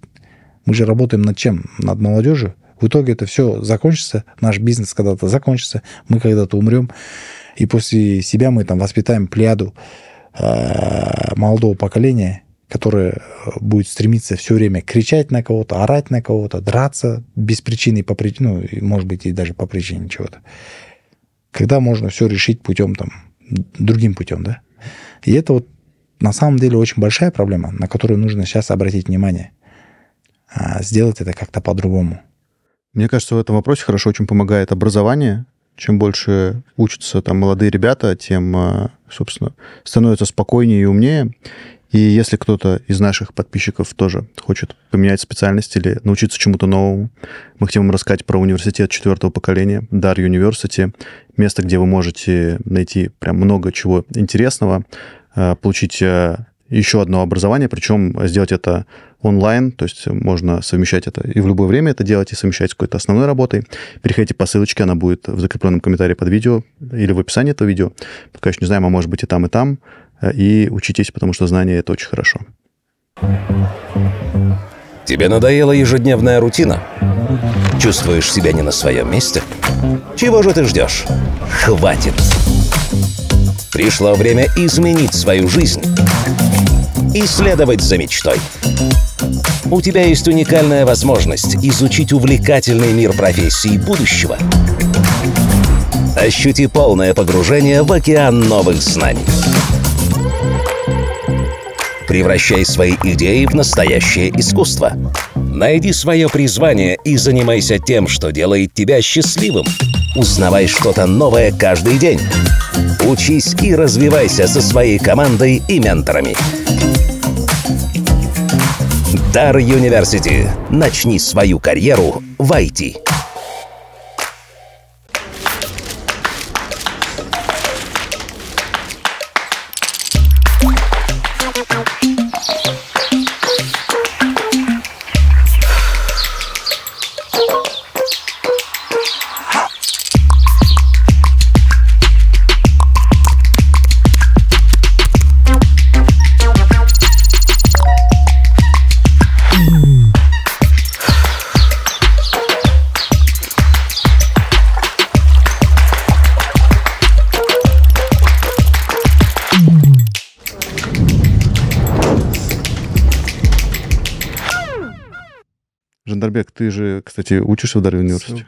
Мы же работаем над чем? Над молодежью. В итоге это все закончится, наш бизнес когда-то закончится, мы когда-то умрем. И после себя мы там воспитаем пляду э, молодого поколения, которое э, будет стремиться все время кричать на кого-то, орать на кого-то, драться без причины, по причине, ну, может быть, и даже по причине чего-то. Когда можно все решить путем там, другим путем, да? И это вот на самом деле очень большая проблема, на которую нужно сейчас обратить внимание. А, сделать это как-то по-другому. Мне кажется, в этом вопросе хорошо очень помогает образование чем больше учатся там молодые ребята, тем, а, собственно, становятся спокойнее и умнее. И если кто-то из наших подписчиков тоже хочет поменять специальность или научиться чему-то новому, мы хотим вам рассказать про университет четвертого поколения, Dar University, место, где вы можете найти прям много чего интересного, а, получить а, еще одно образование, причем сделать это онлайн, то есть можно совмещать это и в любое время это делать, и совмещать с какой-то основной работой. Переходите по ссылочке, она будет в закрепленном комментарии под видео или в описании этого видео. Пока еще не знаем, а может быть и там, и там. Э, и учитесь, потому что знание – это очень хорошо. Тебе надоела ежедневная рутина? Чувствуешь себя не на своем месте? Чего же ты ждешь? Хватит! Пришло время изменить свою жизнь и следовать за мечтой. У тебя есть уникальная возможность изучить увлекательный мир профессии будущего. Ощути полное погружение в океан новых знаний. Превращай свои идеи в настоящее искусство. Найди свое призвание и занимайся тем, что делает тебя счастливым – Узнавай что-то новое каждый день. Учись и развивайся со своей командой и менторами. Дар Юниверсити. Начни свою карьеру в IT. Жандарбек, ты же, кстати, учишься в Дарвин университете?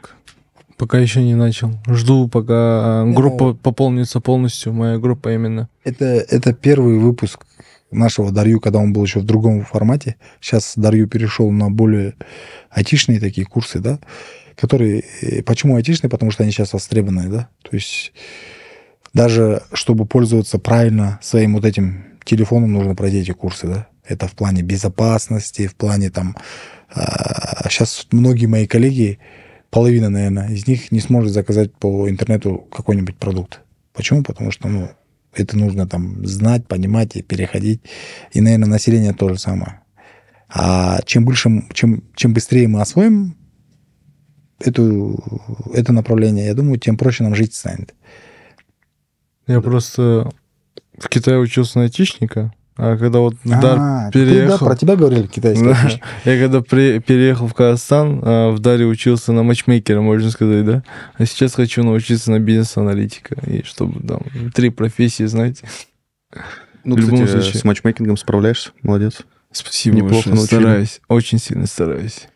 Пока еще не начал. Жду, пока ну, группа пополнится полностью, моя группа именно. Это, это первый выпуск нашего Дарью, когда он был еще в другом формате. Сейчас Дарью перешел на более айтишные такие курсы, да, которые... Э, почему айтишные? Потому что они сейчас востребованы, да. То есть даже чтобы пользоваться правильно своим вот этим телефоном, нужно пройти эти курсы, да. Это в плане безопасности, в плане там а сейчас многие мои коллеги, половина, наверное, из них не сможет заказать по интернету какой-нибудь продукт. Почему? Потому что, ну, это нужно там знать, понимать и переходить. И, наверное, население то же самое. А чем больше, чем, чем быстрее мы освоим эту, это направление, я думаю, тем проще нам жить станет. Я просто в Китае учился на айтишника, а когда вот а, да, переехал... про тебя говорили китайские. [laughs] Я когда при, переехал в Казахстан, а, в Даре учился на матчмейкера, можно сказать, да? А сейчас хочу научиться на бизнес-аналитика. И чтобы там три профессии, знаете. Ну, в кстати, любом случае. с матчмейкингом справляешься, молодец. Спасибо Неплохо большое, стараюсь, очень сильно стараюсь.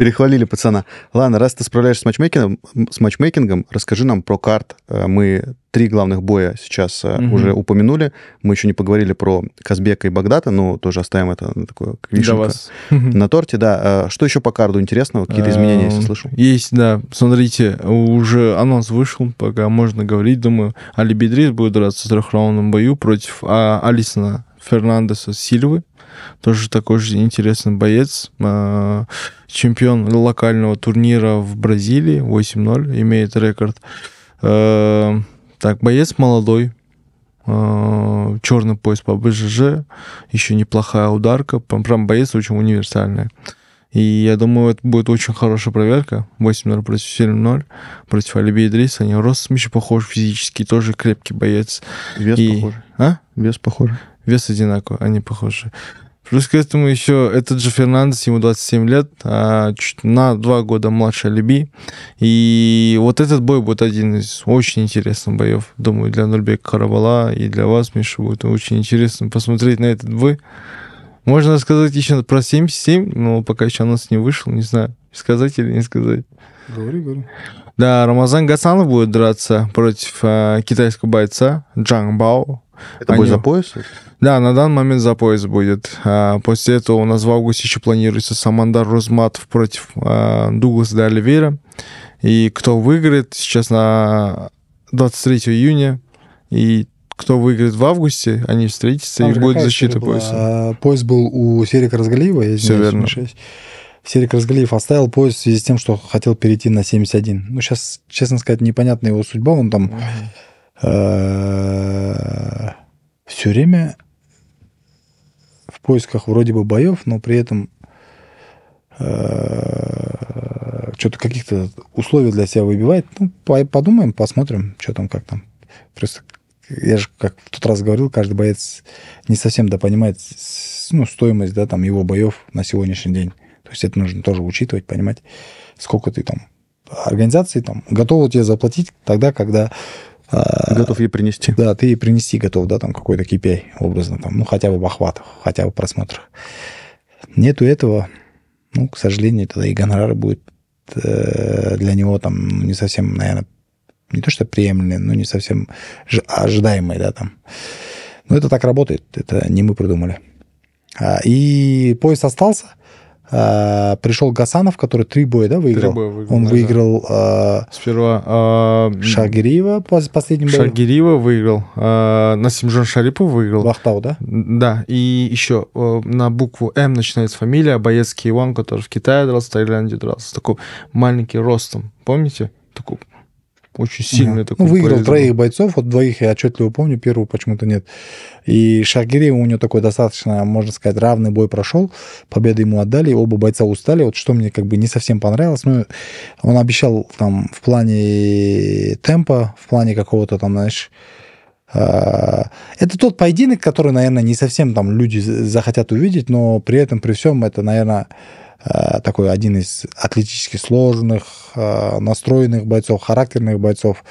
Перехвалили пацана. Ладно, раз ты справляешься с матчмейкингом, с матчмейкингом расскажи нам про карт. Э, мы три главных боя сейчас угу. уже упомянули. Мы еще не поговорили про Казбека и Багдата, но тоже оставим это на такое Для вас. [laughs] на торте. Да. Э, что еще по карду интересного? Какие-то эм, изменения, если слышал? Есть, да. Смотрите, уже анонс вышел, пока можно говорить. Думаю, Али Бедрис будет драться в трехраундном бою против а, Алисона Фернандеса Сильвы. Тоже такой же интересный боец чемпион локального турнира в Бразилии, 8-0, имеет рекорд. Э, так, боец молодой, э, черный пояс по БЖЖ, еще неплохая ударка, прям боец очень универсальный И я думаю, это будет очень хорошая проверка. 8-0 против 7-0 против Алиби Идриса. Они рост еще похож физически, тоже крепкий боец. Вес и... похож. А? Вес похож. Вес одинаковый, они похожи. Плюс к этому еще этот же Фернандес, ему 27 лет, а чуть на 2 года младше Алиби. И вот этот бой будет один из очень интересных боев. Думаю, для Нурбека Карабала и для вас, Миша, будет очень интересно посмотреть на этот бой. Можно сказать еще про 77, но пока еще анонс не вышел, не знаю, сказать или не сказать. Говори, говори. Да, Рамазан Гасанов будет драться против э, китайского бойца Джанг Бао. Это они... будет за пояс? Да, на данный момент за пояс будет. А, после этого у нас в августе еще планируется Самандар Розматов против а, Дугласа де Оливейра. И кто выиграет сейчас на 23 июня и кто выиграет в августе, они встретятся и будет защита пояса. А, пояс был у Серика Разгалиева, я Все верно. Серик Разгалиев оставил пояс в связи с тем, что хотел перейти на 71. Ну, сейчас, честно сказать, непонятна его судьба. Он там mm Э, все время в поисках вроде бы боев, но при этом э, что-то каких-то условий для себя выбивает. Ну, подумаем, посмотрим, что там, как там. Просто я же, как в тот раз говорил, каждый боец не совсем да, понимает ну, стоимость да, там, его боев на сегодняшний день. То есть это нужно тоже учитывать, понимать, сколько ты там организации там готовы тебе заплатить тогда, когда а, готов ей принести. Да, ты ей принести готов, да, там какой-то KPI образно, там, ну, хотя бы в охватах, хотя бы в просмотрах. Нету этого, ну, к сожалению, тогда и гонорар будет э, для него там ну, не совсем, наверное, не то что приемлемый, но не совсем ожидаемый, да, там. Но это так работает, это не мы придумали. А, и поезд остался, а, пришел Гасанов, который три боя, да, выиграл? Три боя выиграл. Он да, выиграл... Да. А... Сперва... А... Шагириева по последнему бою? выиграл. А, Насимжон Шарипов выиграл. Вахтау, да? Да. И еще э, на букву М начинается фамилия, боец Кейван, который в Китае дрался, в Таиланде дрался. Такой маленький ростом, помните? Такой очень сильно ага. Ну, выиграл троих бойцов, вот двоих я отчетливо помню, первого почему-то нет. И Шаргири у него такой достаточно, можно сказать, равный бой прошел, победы ему отдали, оба бойца устали, вот что мне как бы не совсем понравилось, но ну, он обещал там в плане темпа, в плане какого-то там, знаешь, а, это тот поединок, который, наверное, не совсем там люди захотят увидеть, но при этом, при всем, это, наверное, Э, такой один из атлетически сложных, э, настроенных бойцов, характерных бойцов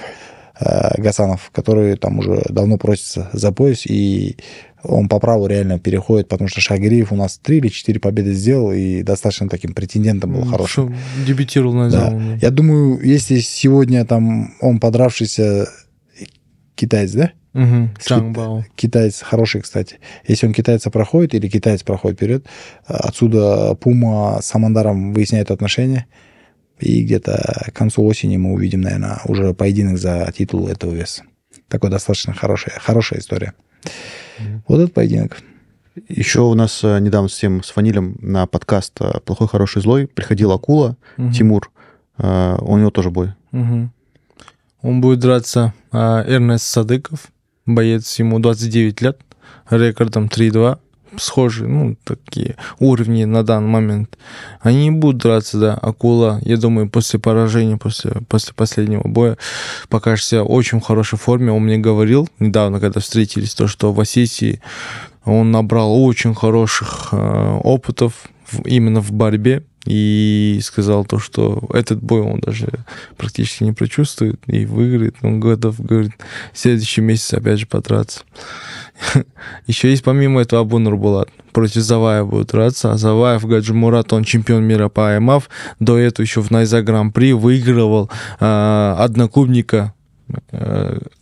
э, Гасанов, который там уже давно просится за пояс, и он по праву реально переходит, потому что Шагириев у нас три или четыре победы сделал и достаточно таким претендентом был ну, хороший. Дебютировал на да. Я думаю, если сегодня там он подравшийся китаец, да? Угу, Китаец хороший, кстати. Если он китайца проходит или китаец проходит вперед, отсюда Пума с Амандаром выясняет отношения. И где-то к концу осени мы увидим, наверное, уже поединок за титул этого веса. Такой достаточно хорошая, хорошая история. mm Вот этот поединок. Еще у нас э, недавно с тем с Фанилем на подкаст э, «Плохой, хороший, злой» приходил Акула, mm-hmm. Тимур. Э, у него тоже бой. mm он будет драться а, Эрнест Садыков, боец ему 29 лет, рекордом 3-2 схожие, ну, такие уровни на данный момент. Они не будут драться, да, Акула, я думаю, после поражения, после, после последнего боя, покажется в очень хорошей форме. Он мне говорил недавно, когда встретились, то, что в Осетии он набрал очень хороших э, опытов в, именно в борьбе, и сказал то, что этот бой он даже практически не прочувствует и выиграет. Он готов, говорит, в следующий месяц опять же подраться. [laughs] Еще есть помимо этого Абу Нурбулат. Против Завая будет драться. А Заваев Мурат он чемпион мира по АМАФ. Эм До этого еще в Найза Гран-при выигрывал э, однокубника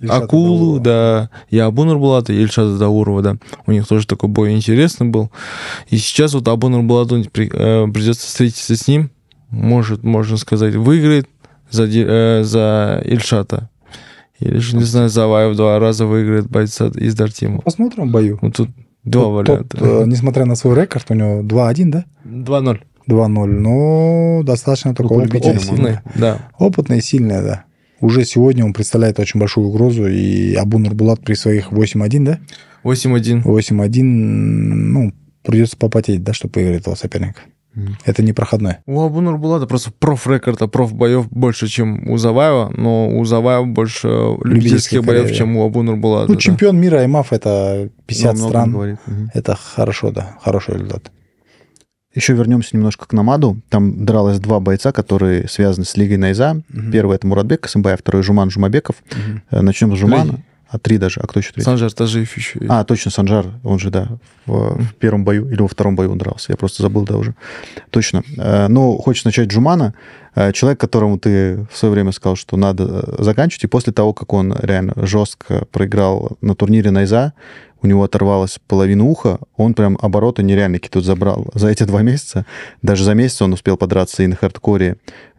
Акулу, Даурова. да, и Абу Нурбулата, и Ильшата Даурова, да. У них тоже такой бой интересный был. И сейчас вот Абу Нурбулату э, придется встретиться с ним, может, можно сказать, выиграет за, э, за Ильшата. Или же, не знаю, Заваев два раза выиграет бойца из Дартима. Посмотрим бою. Ну, тут два тут, варианта. Тот, э, несмотря на свой рекорд, у него 2-1, да? 2-0. 2-0. Но достаточно такого Опыт, Опытный, сильный. да. Опытный, сильный, да. Уже сегодня он представляет очень большую угрозу, и Абу Нурбулат при своих 8-1, да? 8-1. 8-1, ну, придется попотеть, да, чтобы выиграть этого соперника. Mm. Это не проходной. У Абу Нурбулата просто проф-рекорда, проф-боев больше, чем у Заваева, но у Заваева больше любительских, боев, чем у Абу Нурбулата. Ну, чемпион мира и маф это 50 стран. Говорит. Это хорошо, да, хороший результат. Еще вернемся немножко к Намаду. Там дралось два бойца, которые связаны с Лигой Найза. Угу. Первый это Муратбек Касымбаев, второй Жуман Жумабеков. Угу. Э, Начнем с Жумана а три даже, а кто еще третий? Санжар Тажиев еще. А, точно, Санжар, он же, да, в, в первом бою или во втором бою он дрался, я просто забыл, да, уже. Точно. Э, ну, хочешь начать Джумана, э, человек, которому ты в свое время сказал, что надо э, заканчивать, и после того, как он реально жестко проиграл на турнире Найза, у него оторвалась половина уха, он прям обороты нереальные какие-то забрал. За эти два [laughs] месяца, даже за месяц он успел подраться и на хардкоре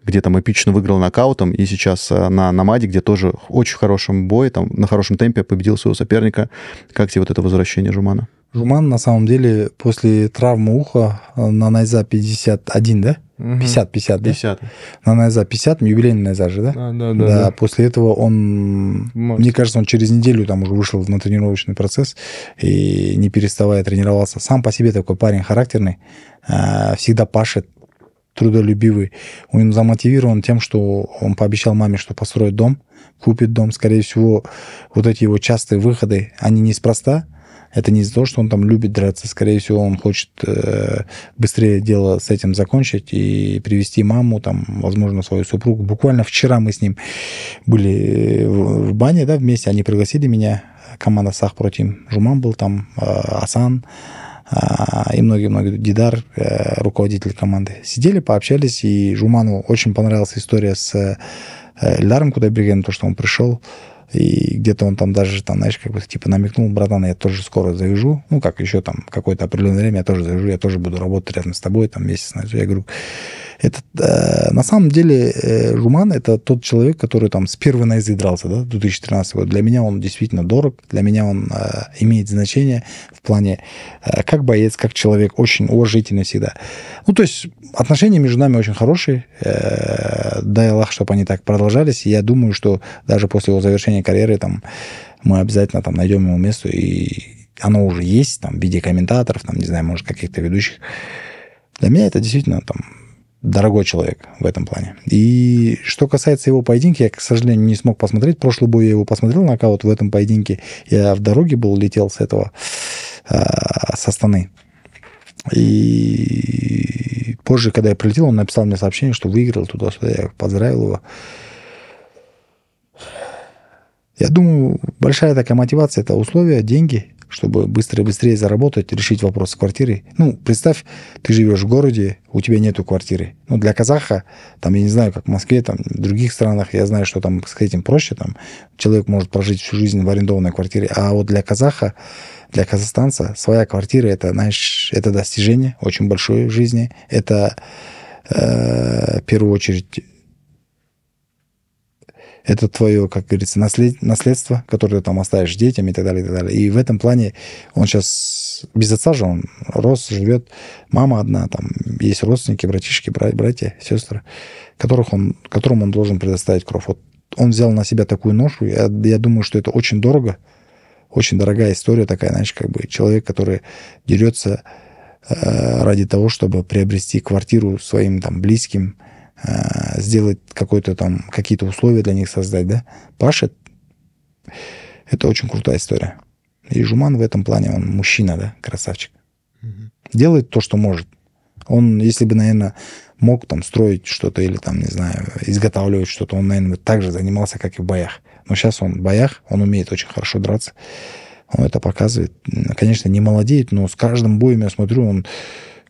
где там эпично выиграл нокаутом, и сейчас э, на Намаде, где тоже очень в хорошем бое, там на хорошем темпе победил своего соперника. Как тебе вот это возвращение Жумана? Жуман, на самом деле, после травмы уха э, на Найза 51, да? 50, 50, 50. Да? На Найза 50, юбилейный Найза же, да? Да, да, да. да, да. после этого он, Может. мне кажется, он через неделю там уже вышел на тренировочный процесс и не переставая тренировался. Сам по себе такой парень характерный, э, всегда пашет, трудолюбивый. Он замотивирован тем, что он пообещал маме, что построит дом, купит дом. Скорее всего, вот эти его частые выходы, они неспроста. Это не из-за того, что он там любит драться. Скорее всего, он хочет э, быстрее дело с этим закончить и привести маму, там, возможно, свою супругу. Буквально вчера мы с ним были э, в, в бане, да, вместе. Они пригласили меня. Команда Сах против Жуман был там, э, Асан. А, и многие-многие, Дидар, э, руководитель команды, сидели, пообщались, и Жуману очень понравилась история с э, Эльдаром Кудайбергеном, то, что он пришел, и где-то он там даже, там, знаешь, как бы типа намекнул, братан, я тоже скоро завяжу, ну, как еще там какое-то определенное время я тоже завяжу, я тоже буду работать рядом с тобой, там, месяц, знаешь, я говорю, это, э, на самом деле, э, Руман – это тот человек, который там с первой дрался, да, 2013 год. Для меня он действительно дорог, для меня он э, имеет значение в плане э, как боец, как человек, очень уважительный всегда. Ну, то есть отношения между нами очень хорошие. Э, дай Аллах, чтобы они так продолжались. я думаю, что даже после его завершения карьеры там мы обязательно там найдем ему место, и оно уже есть там в виде комментаторов, там, не знаю, может, каких-то ведущих. Для меня это действительно там дорогой человек в этом плане. И что касается его поединка, я, к сожалению, не смог посмотреть. Прошлый бой я его посмотрел вот в этом поединке. Я в дороге был, летел с этого, э, со Станы. И позже, когда я прилетел, он написал мне сообщение, что выиграл туда-сюда. Я поздравил его. Я думаю, большая такая мотивация – это условия, деньги – чтобы быстро и быстрее заработать, решить вопрос с квартирой. Ну, представь, ты живешь в городе, у тебя нету квартиры. Ну, для казаха, там, я не знаю, как в Москве, там, в других странах, я знаю, что там с этим проще, там, человек может прожить всю жизнь в арендованной квартире, а вот для казаха, для казахстанца своя квартира, это, знаешь, это достижение очень большое в жизни, это э, в первую очередь это твое, как говорится, наслед... наследство, которое ты там оставишь детям и так далее, и так далее. И в этом плане он сейчас без отца же он рос, живет, мама одна, там есть родственники, братишки, братья, сестры, которых он, которым он должен предоставить кровь. Вот он взял на себя такую ношу, я, я думаю, что это очень дорого, очень дорогая история такая, знаешь, как бы человек, который дерется э, ради того, чтобы приобрести квартиру своим там близким, э, сделать какой-то там, какие-то условия для них создать, да. Паша — это очень крутая история. И Жуман в этом плане, он мужчина, да, красавчик. Угу. Делает то, что может. Он, если бы, наверное, мог там строить что-то или там, не знаю, изготавливать что-то, он, наверное, так же занимался, как и в боях. Но сейчас он в боях, он умеет очень хорошо драться. Он это показывает. Конечно, не молодеет, но с каждым боем я смотрю, он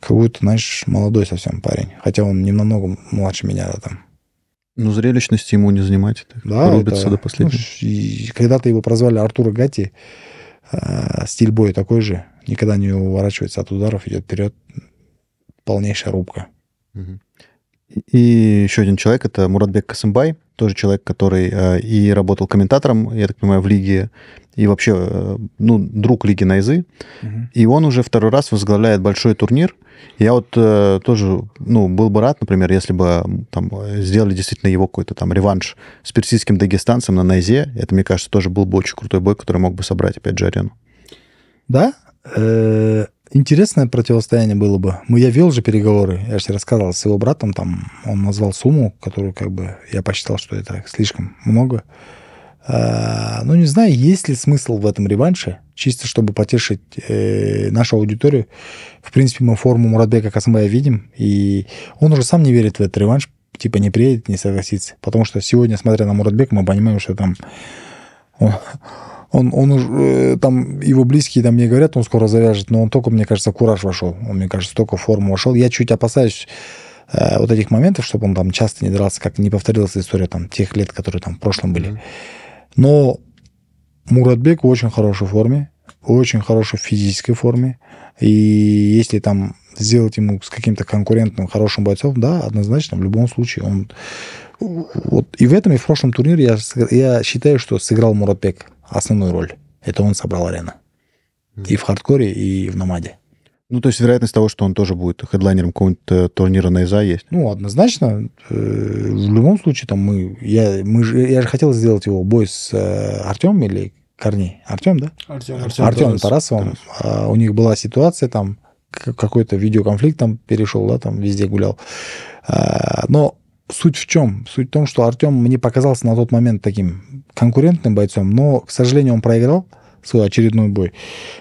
как будто, знаешь, молодой совсем парень. Хотя он не намного младше меня, да, там. Ну, зрелищности ему не занимать. Так, да, рубится это, до последнего. Ну, когда-то его прозвали Артура Гати. Э, стиль боя такой же. Никогда не уворачивается от ударов, идет вперед. Полнейшая рубка. Угу. И еще один человек, это Муратбек Касымбай, тоже человек, который э, и работал комментатором, я так понимаю, в лиге, и вообще, э, ну, друг лиги Найзы. Угу. И он уже второй раз возглавляет большой турнир. Я вот э, тоже, ну, был бы рад, например, если бы там сделали действительно его какой-то там реванш с персидским дагестанцем на Найзе. Это, мне кажется, тоже был бы очень крутой бой, который мог бы собрать, опять же, арену. Да, э, интересное противостояние было бы. Мы ну, я вел же переговоры, я же тебе рассказал с его братом, там он назвал сумму, которую как бы я посчитал, что это слишком много. А, ну, не знаю, есть ли смысл в этом реванше, чисто чтобы потешить э, нашу аудиторию. В принципе, мы форму Муратбека Касымбая видим, и он уже сам не верит в этот реванш, типа не приедет, не согласится. Потому что сегодня, смотря на Муратбека, мы понимаем, что там он, он, он э, там, его близкие там мне говорят, он скоро завяжет но он только, мне кажется, кураж вошел. Он, мне кажется, только в форму вошел. Я чуть опасаюсь э, вот этих моментов, чтобы он там часто не дрался, как не повторилась история там тех лет, которые там в прошлом были. Mm-hmm. Но Муратбек в очень хорошей форме, в очень хорошей физической форме. И если там сделать ему с каким-то конкурентным, хорошим бойцом, да, однозначно, в любом случае он... Вот и в этом, и в прошлом турнире я, я считаю, что сыграл Муратбек основную роль. Это он собрал арену. И в хардкоре, и в Номаде. Ну, то есть вероятность того, что он тоже будет хедлайнером какого-нибудь э, турнира на ИЗА есть? Ну, однозначно. Э, в любом случае, там мы... Я, мы же, я же хотел сделать его бой с э, Артемом или Корней. Артем, да? Артем, Артем, Артем Тарасовым. Тарас. А, у них была ситуация там, какой-то видеоконфликт там перешел, да, там везде гулял. А, но суть в чем? Суть в том, что Артем мне показался на тот момент таким конкурентным бойцом, но, к сожалению, он проиграл свой очередной бой.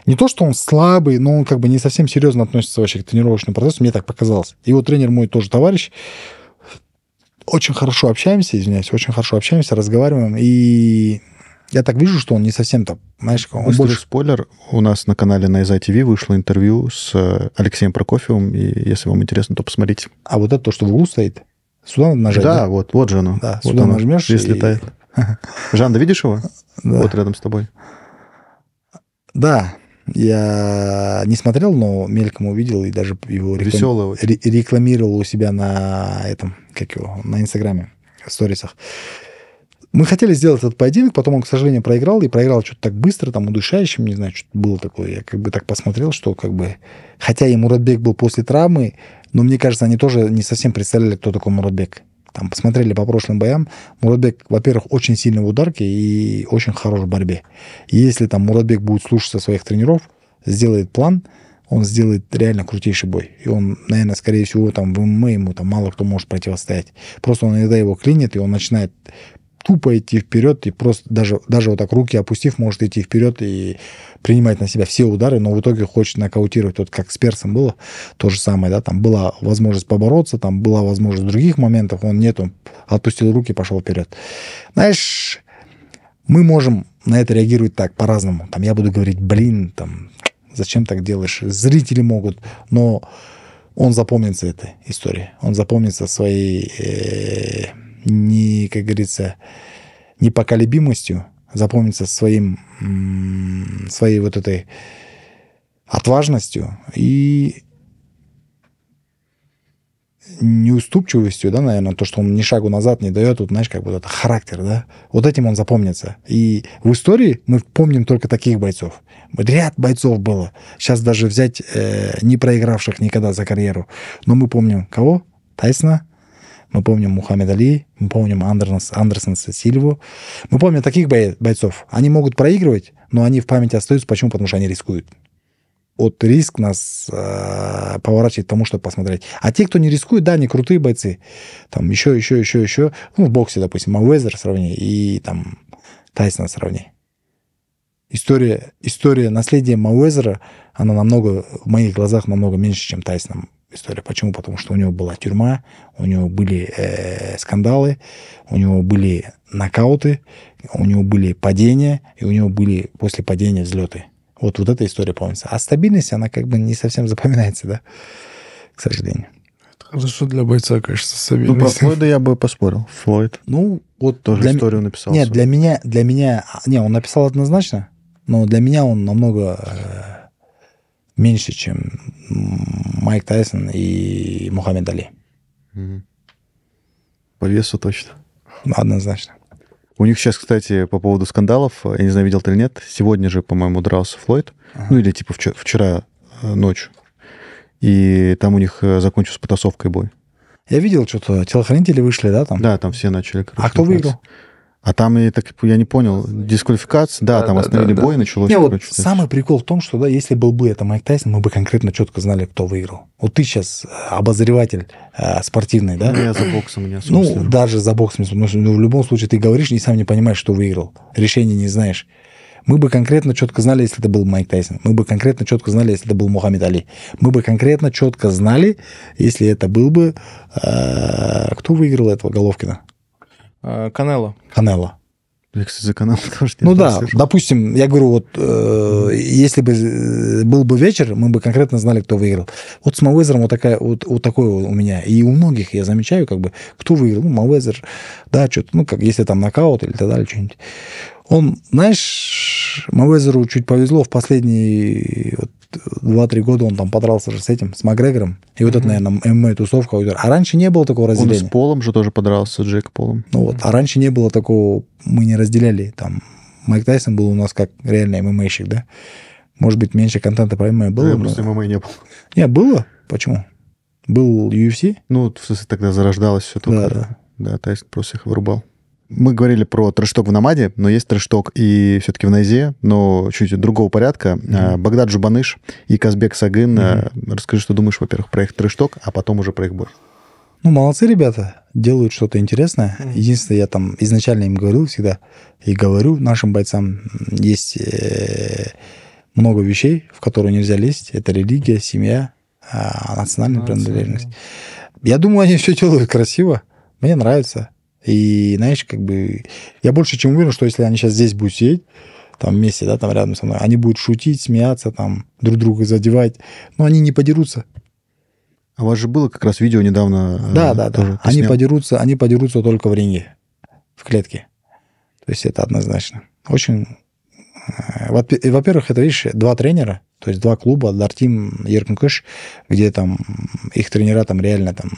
Не то, что он слабый, но он как бы не совсем серьезно относится вообще к тренировочному процессу, мне так показалось. Его тренер мой тоже товарищ, очень хорошо общаемся, извиняюсь, очень хорошо общаемся, разговариваем, и я так вижу, что он не совсем там, знаешь, он Быстрый больше... спойлер, у нас на канале на Изай ТВ вышло интервью с э, Алексеем Прокофьевым, и если вам интересно, то посмотрите. А вот это то, что в углу стоит? Сюда надо нажать. Да, да? вот, вот же оно. Да, вот сюда оно. нажмешь. Здесь и... летает. [laughs] Жанда, видишь его? Да. Вот рядом с тобой. Да, я не смотрел, но мельком увидел и даже его реклам... рекламировал у себя на этом, как его, на Инстаграме, в сторисах. Мы хотели сделать этот поединок, потом он, к сожалению, проиграл, и проиграл что-то так быстро, там, удушающим, не знаю, что было такое. Я как бы так посмотрел, что как бы... Хотя и Муратбек был после травмы, но мне кажется, они тоже не совсем представляли, кто такой Муратбек. Там посмотрели по прошлым боям. Муратбек, во-первых, очень сильный в ударке и очень хорош в борьбе. если там Муратбек будет слушаться своих тренеров, сделает план, он сделает реально крутейший бой. И он, наверное, скорее всего, там в ММА ему там мало кто может противостоять. Просто он иногда его клинит, и он начинает тупо идти вперед и просто даже, даже вот так руки опустив, может идти вперед и принимать на себя все удары, но в итоге хочет нокаутировать. Вот как с Персом было, то же самое, да, там была возможность побороться, там была возможность в других моментах он нет, он отпустил руки и пошел вперед. Знаешь, мы можем на это реагировать так, по-разному. Там я буду говорить, блин, там, зачем так делаешь? Зрители могут, но он запомнится этой историей, он запомнится своей... Э -э не, как говорится, непоколебимостью, запомнится своим, своей вот этой отважностью и неуступчивостью, да, наверное, то, что он ни шагу назад не дает, вот, знаешь, как вот это характер, да, вот этим он запомнится. И в истории мы помним только таких бойцов. Ряд бойцов было. Сейчас даже взять э, не проигравших никогда за карьеру. Но мы помним кого? Тайсона, мы помним Мухаммед Али, мы помним Андерс, Андерсенса Сильву, мы помним таких бойцов. Они могут проигрывать, но они в памяти остаются. Почему? Потому что они рискуют. Вот риск нас э, поворачивает к тому, чтобы посмотреть. А те, кто не рискует, да, они крутые бойцы. Там еще, еще, еще, еще. Ну, в боксе, допустим, Мауэзер сравни и там Тайсона сравни. История, история наследия Мауэзера, она намного, в моих глазах, намного меньше, чем Тайсона история. Почему? Потому что у него была тюрьма, у него были э, скандалы, у него были нокауты, у него были падения, и у него были после падения взлеты. Вот, вот эта история помнится. А стабильность, она как бы не совсем запоминается, да, к сожалению. Хорошо для бойца, кажется, стабильность. Ну, про Флойда я бы поспорил. Флойд. Ну, вот тоже для... историю написал. Нет, свою. для меня, для меня, а, не, он написал однозначно, но для меня он намного э, меньше, чем Майк Тайсон и Мухаммед Али. По весу точно. Однозначно. У них сейчас, кстати, по поводу скандалов, я не знаю, видел ты или нет, сегодня же, по-моему, дрался Флойд, ага. ну или типа вчера, вчера э, ночью. И там у них э, закончился потасовкой бой. Я видел, что-то телохранители вышли, да, там? Да, там все начали. Короче, а кто выиграл? Нравится. А там, я так я не понял, дисквалификация, да, да там да, остановили да, бой, да. началось. Не, вот самый прикол в том, что да, если был бы это Майк Тайсон, мы бы конкретно четко знали, кто выиграл. Вот ты сейчас э, обозреватель э, спортивный, да? Я за боксом не особо Ну, слежу. даже за боксом, потому ну, что ну, в любом случае ты говоришь и сам не понимаешь, что выиграл. Решение не знаешь. Мы бы конкретно четко знали, если это был Майк Тайсон. Мы бы конкретно четко знали, если это был Мухаммед Али. Мы бы конкретно четко знали, если это был бы... Э, кто выиграл этого Головкина? Э, Канело. Канело. Я, кстати, за канал [laughs] тоже Ну да, слышал. допустим, я говорю, вот э, если бы э, был бы вечер, мы бы конкретно знали, кто выиграл. Вот с Мауэзером вот, такая, вот, вот такое у меня. И у многих я замечаю, как бы, кто выиграл. Ну, Мауэзер, да, что-то, ну, как если там нокаут или так далее, что-нибудь. Он, знаешь, Мавезеру чуть повезло в последние вот, 2-3 года он там подрался же с этим, с Макгрегором. И вот mm-hmm. это, наверное, ММА-тусовка. Эм-, эм-, эм-, а раньше не было такого разделения. Он с Полом же тоже подрался, с Джек Полом. Ну вот, mm-hmm. а раньше не было такого, мы не разделяли. Там Майк Тайсон был у нас как реальный ММАщик, да? Может быть, меньше контента по ММА было? Да, просто ММА не было. Не, было? Почему? Был UFC? Ну, в смысле, тогда зарождалось все только. Да, да. Да, Тайсон просто их вырубал. Мы говорили про трэшток в «Намаде», но есть трэшток и все-таки в «Найзе», но чуть другого порядка. Mm-hmm. Багдад Жубаныш и Казбек Сагын. Mm-hmm. Расскажи, что думаешь, во-первых, про их трэшток, а потом уже про их бой. Ну, молодцы ребята, делают что-то интересное. Mm-hmm. Единственное, я там изначально им говорил всегда и говорю нашим бойцам, есть э, много вещей, в которые нельзя лезть. Это религия, семья, а, национальная принадлежность. Я думаю, они все делают красиво. Мне нравится. И, знаешь, как бы, я больше чем уверен, что если они сейчас здесь будут сидеть, там вместе, да, там рядом со мной, они будут шутить, смеяться, там, друг друга задевать, но они не подерутся. А у вас же было как раз видео недавно. Да, э, да, да. они снял? подерутся, они подерутся только в ринге, в клетке. То есть это однозначно. Очень э, э, во-первых, это, видишь, два тренера, то есть два клуба, Дартим, Еркункыш, где там их тренера там реально там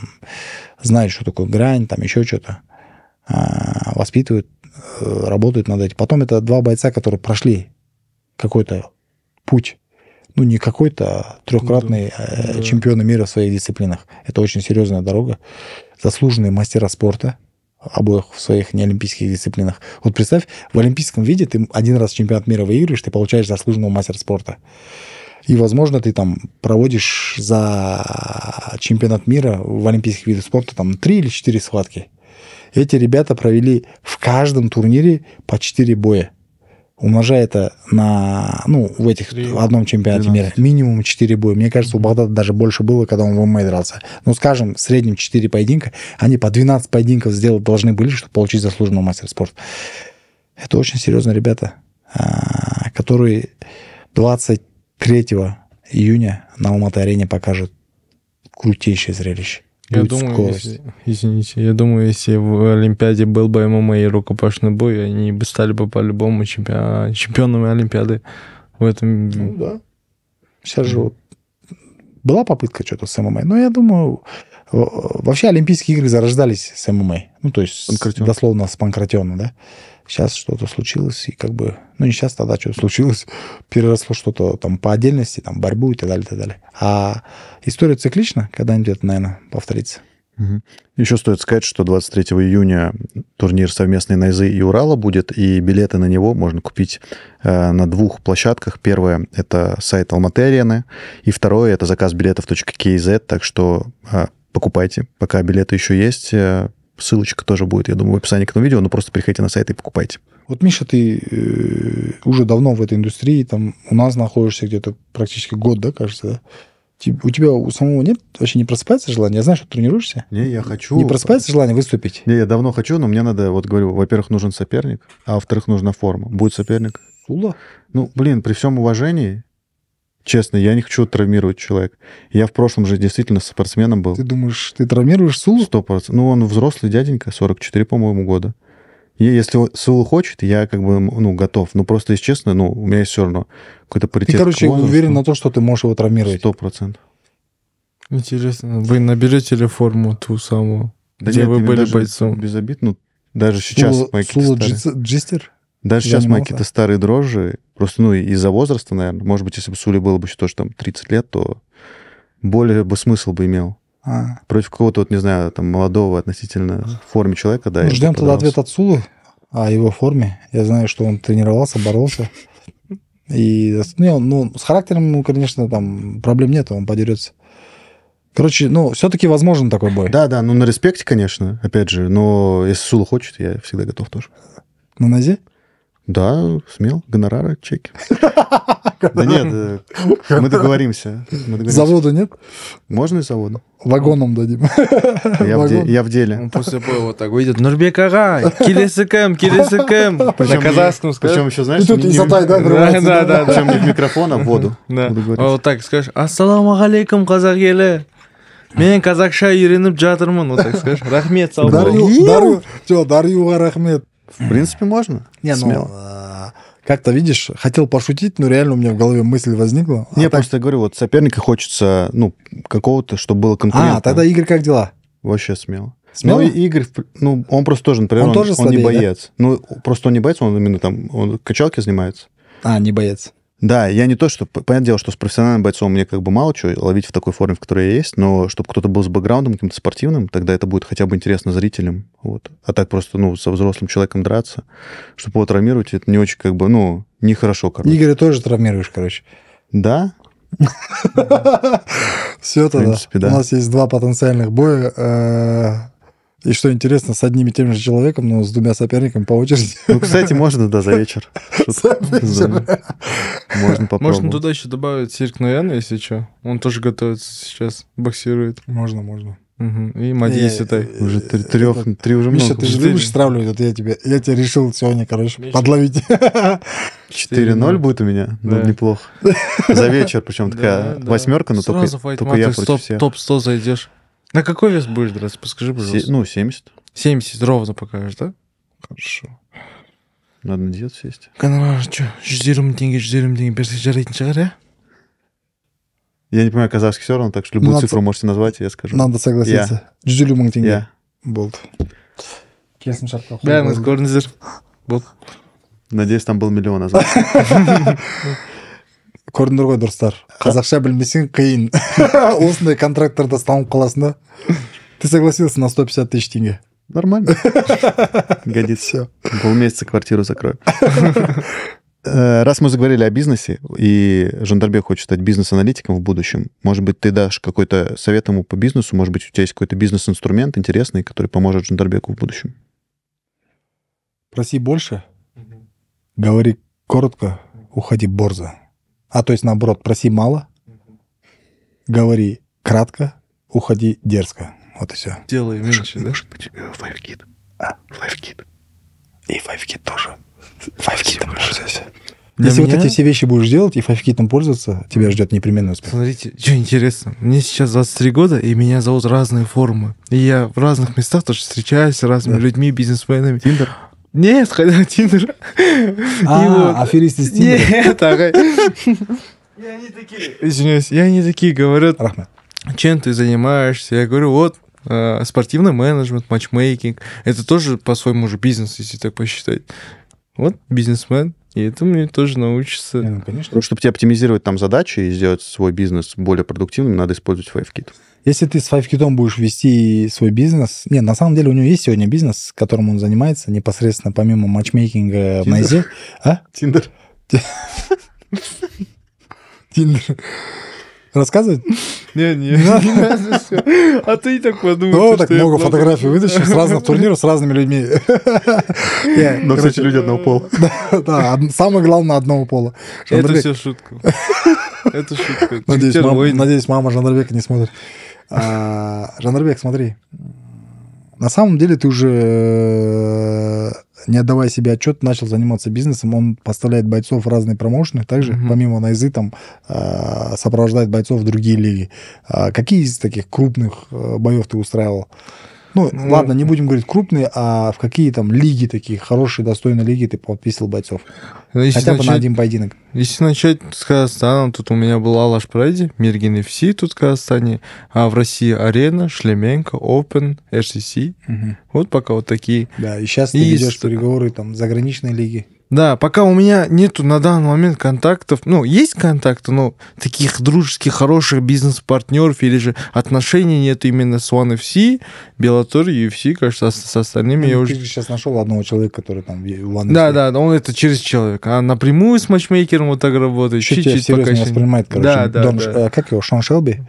знают, что такое грань, там еще что-то. А, воспитывают, э, работают над этим. Потом это два бойца, которые прошли какой-то путь. Ну, не какой-то а трехкратный да, э, да. мира в своих дисциплинах. Это очень серьезная дорога. Заслуженные мастера спорта обоих в своих неолимпийских дисциплинах. Вот представь, в олимпийском виде ты один раз чемпионат мира выигрываешь, ты получаешь заслуженного мастера спорта. И, возможно, ты там проводишь за чемпионат мира в олимпийских видах спорта там три или четыре схватки. Эти ребята провели в каждом турнире по 4 боя. Умножая это на, ну, в этих, 3, в одном чемпионате 12. мира, минимум 4 боя. Мне кажется, у Багдада даже больше было, когда он в ММА дрался. Ну, скажем, в среднем 4 поединка. Они по 12 поединков сделать должны были, чтобы получить заслуженного мастера спорта. Это очень серьезно, ребята, а, которые 23 июня на Алматы-арене покажут крутейшее зрелище. Я думаю, Если, извините, я думаю, если в Олимпиаде был бы ММА и рукопашный бой, они бы стали бы по-любому чемпион, а, чемпионами Олимпиады в этом... Ну, да. Сейчас же вот была попытка что-то с ММА, но я думаю, вообще Олимпийские игры зарождались с ММА. Ну, то есть, Панкратион. дословно, с Панкратиона, да? сейчас что-то случилось, и как бы, ну не сейчас, тогда что-то случилось, [laughs] переросло что-то там по отдельности, там борьбу и так далее, и так далее. А история циклична, когда-нибудь это, наверное, повторится. Угу. Еще стоит сказать, что 23 июня турнир совместный Найзы и Урала будет, и билеты на него можно купить э, на двух площадках. Первое — это сайт Алматы Арены, и второе — это заказ билетов .kz, так что э, покупайте, пока билеты еще есть, э, Ссылочка тоже будет, я думаю, в описании к этому видео, но просто приходите на сайт и покупайте. Вот, Миша, ты э, уже давно в этой индустрии, там у нас находишься где-то практически год, да, кажется, да? У тебя у самого нет, вообще не просыпается желание? Я знаю, что ты тренируешься. Не, я хочу. Не просыпается желание выступить? Не, я давно хочу, но мне надо, вот говорю, во-первых, нужен соперник, а во-вторых, нужна форма. Будет соперник? Сула? Ну, блин, при всем уважении, Честно, я не хочу травмировать человека. Я в прошлом же действительно спортсменом был. Ты думаешь, ты травмируешь Сулу? Сто процентов. Ну, он взрослый дяденька, 44, по-моему, года. И если Сулу хочет, я как бы, ну, готов. Ну, просто, если честно, ну, у меня есть все равно какой-то паритет. Ты, короче, возрасту. уверен на то, что ты можешь его травмировать? Сто процентов. Интересно, вы наберете ли форму ту самую, да где нет, вы были бойцом? Без обид, ну, даже сейчас Сула, мои Сула джистер? Даже сейчас мои какие-то старые дрожжи, Просто, ну, из-за возраста, наверное. Может быть, если бы Сули было бы еще тоже там 30 лет, то более бы смысл бы имел. А. Против какого-то, вот, не знаю, там, молодого относительно а. форме человека, да. Ну, ждем тогда ответ от Сулы о его форме. Я знаю, что он тренировался, боролся. И, ну, ну, с характером ему, ну, конечно, там проблем нет, он подерется. Короче, ну, все-таки возможен такой бой. Да, да, ну на респекте, конечно, опять же, но если Сула хочет, я всегда готов тоже. На Назе да, смел. Гонорары, чеки. [laughs] Да нет, э, мы договоримся. Завода нет? Можно и завода. Вагоном дадим. Я в деле. После боя вот так выйдет. Нурбек Ага, келесікім, келесікім. На [laughs] казахском скажешь. Причем еще, знаешь, не затай, да, Да, да, Причем не в микрофон, а в воду. [laughs] Да. А вот так скажешь. Ассаламу алейкум, казах елі. Мен қазақша үйреніп жатырмын, вот так скажешь. Рахмет, салам. Дарю, бол. дарю, рахмет. В принципе, можно. Не, ну, Смело. ну, как-то, видишь, хотел пошутить, но реально у меня в голове мысль возникла. А я так... просто говорю, вот соперника хочется, ну, какого-то, чтобы было а, конкурентно. А, тогда Игорь как дела? Вообще смело. Смело? Ну, Игорь, ну, он просто тоже, например, он, он, тоже слабее, он не боец. Да? Ну, просто он не боец, он именно там, он качалки занимается. А, не боец. Да, я не то, что... Понятное дело, что с профессиональным бойцом мне как бы мало чего ловить в такой форме, в которой я есть, но чтобы кто-то был с бэкграундом каким-то спортивным, тогда это будет хотя бы интересно зрителям. Вот. А так просто, ну, со взрослым человеком драться, чтобы его травмировать, это не очень как бы, ну, нехорошо, короче. Игоря тоже травмируешь, короче. Да? [laughs] Все тогда. У нас есть два потенциальных боя. Э, и что интересно, с одним и тем же человеком, но с двумя соперниками по очереди. Ну, кстати, можно, да, за вечер. [laughs] Можно попробовать. Можно туда еще добавить Сирк Нояна, если что. Он тоже готовится сейчас, боксирует. Можно, можно. И Мадье Ситай. Э, уже трех, три уже много. Миша, ты же любишь стравливать, это я тебе, я тебе решил сегодня, короче, подловить. 4-0 [laughs] будет у меня? Ну, неплохо. За вечер, причем такая восьмерка, но только, только я против всех. топ-100 зайдешь. На какой вес будешь драться? Подскажи, пожалуйста. Се- ну, 70. 70 ровно покажешь, да? Хорошо. Надо на диету сесть. Гонорар, что, 120 деньги, теңге, деньги, мың теңге берсе Я не понимаю, казахский все равно, так что любую Надо- цифру можете назвать, я скажу. Надо согласиться. жүз елу мың теңге Я болды келісім шартқа қол Бәріңіз қойылды. надеюсь, там был миллион назвать. [laughs] көрдіңдер ғой достар қазақша білмесең қиын [laughs] осындай контракттарда ұстанып қаласың да ты согласился на сто пятьдесят тысяч тенге нормально [laughs] годится все полмесяца квартиру закрою [laughs] э, Раз мы заговорили о бизнесе, и Жандарбек хочет стать бизнес-аналитиком в будущем, может быть, ты дашь какой-то совет ему по бизнесу, может быть, у тебя есть какой-то бизнес-инструмент интересный, который поможет Жандарбеку в будущем? Проси больше, говори коротко, уходи борзо. А то есть наоборот, проси мало, говори кратко, уходи дерзко. Вот и все. Делай меньше, может, да? Может быть, файвкит. Э, а? Файвкит. И файвкит тоже. Файвкитом пользуйся. Если меня... вот эти все вещи будешь делать и файвкитом пользоваться, тебя ждет непременно успех. Смотрите, что интересно. Мне сейчас 23 года, и меня зовут разные формы. И я в разных местах тоже встречаюсь с разными да. людьми, бизнесменами. Тиндер? Не, сходил Тиндер. А, аферист из Тиндера. Нет, ағай. Я не такие... Извиняюсь, я не такие говорят... Рахмат. Чем ты занимаешься? Я говорю, вот, э, спортивный менеджмент, матчмейкинг. Это тоже по-своему же бизнес, если так посчитать. Вот бизнесмен, и это мне тоже научится. ну, конечно. Чтобы тебе оптимизировать там задачи и сделать свой бизнес более продуктивным, надо использовать WaveKit. Если ты с FiveKitом будешь вести свой бизнес... Не, на самом деле у него есть сегодня бизнес, которым он занимается непосредственно помимо матчмейкинга Tinder. в Найзе. А? Тиндер. Тиндер. Рассказывать? Не, не, не А ты и так подумал. Ну, так много фотографий вытащил с разных турниров, с разными людьми. [laughs] Но все люди одного пола. [laughs] Да, самое главное одного пола. Это все шутка. [laughs] Это шутка. Надеюсь, мама Жандарбека не смотрит. А, смотри. На самом деле ты уже, э, не отдавая себе отчет, начал заниматься бизнесом. Он поставляет бойцов в разные промоушены. Также, mm-hmm. помимо Найзы, там э, сопровождает бойцов в другие лиги. А какие из таких крупных э, боев ты устраивал? Ну, ну, ладно, не будем говорить крупные, а в какие там лиги такие, хорошие, достойные лиги ты подписывал бойцов? Ну, если Хотя бы начать, на один поединок. Если начать с Казахстана, тут у меня была Алаш Прайди, Миргин FC тут в Казахстане, а в России Арена, Шлеменко, Open, HCC. Угу. Вот пока вот такие. Да, и сейчас и ты ведешь с... переговоры там заграничной лиги. Да, пока у меня нету на данный момент контактов, ну, есть контакты, но таких дружеских, хороших бизнес-партнеров или же отношений нет именно с One FC, Беллатор, UFC, кажется, с, с остальными ну, я ты уже... Ты сейчас нашел одного человека, который там One FC. да, да, он это через человека, а напрямую с матчмейкером вот так работает. Чуть-чуть пока... не воспринимает, короче. Да, да, Дон, да. Э, как его, Шон Шелби?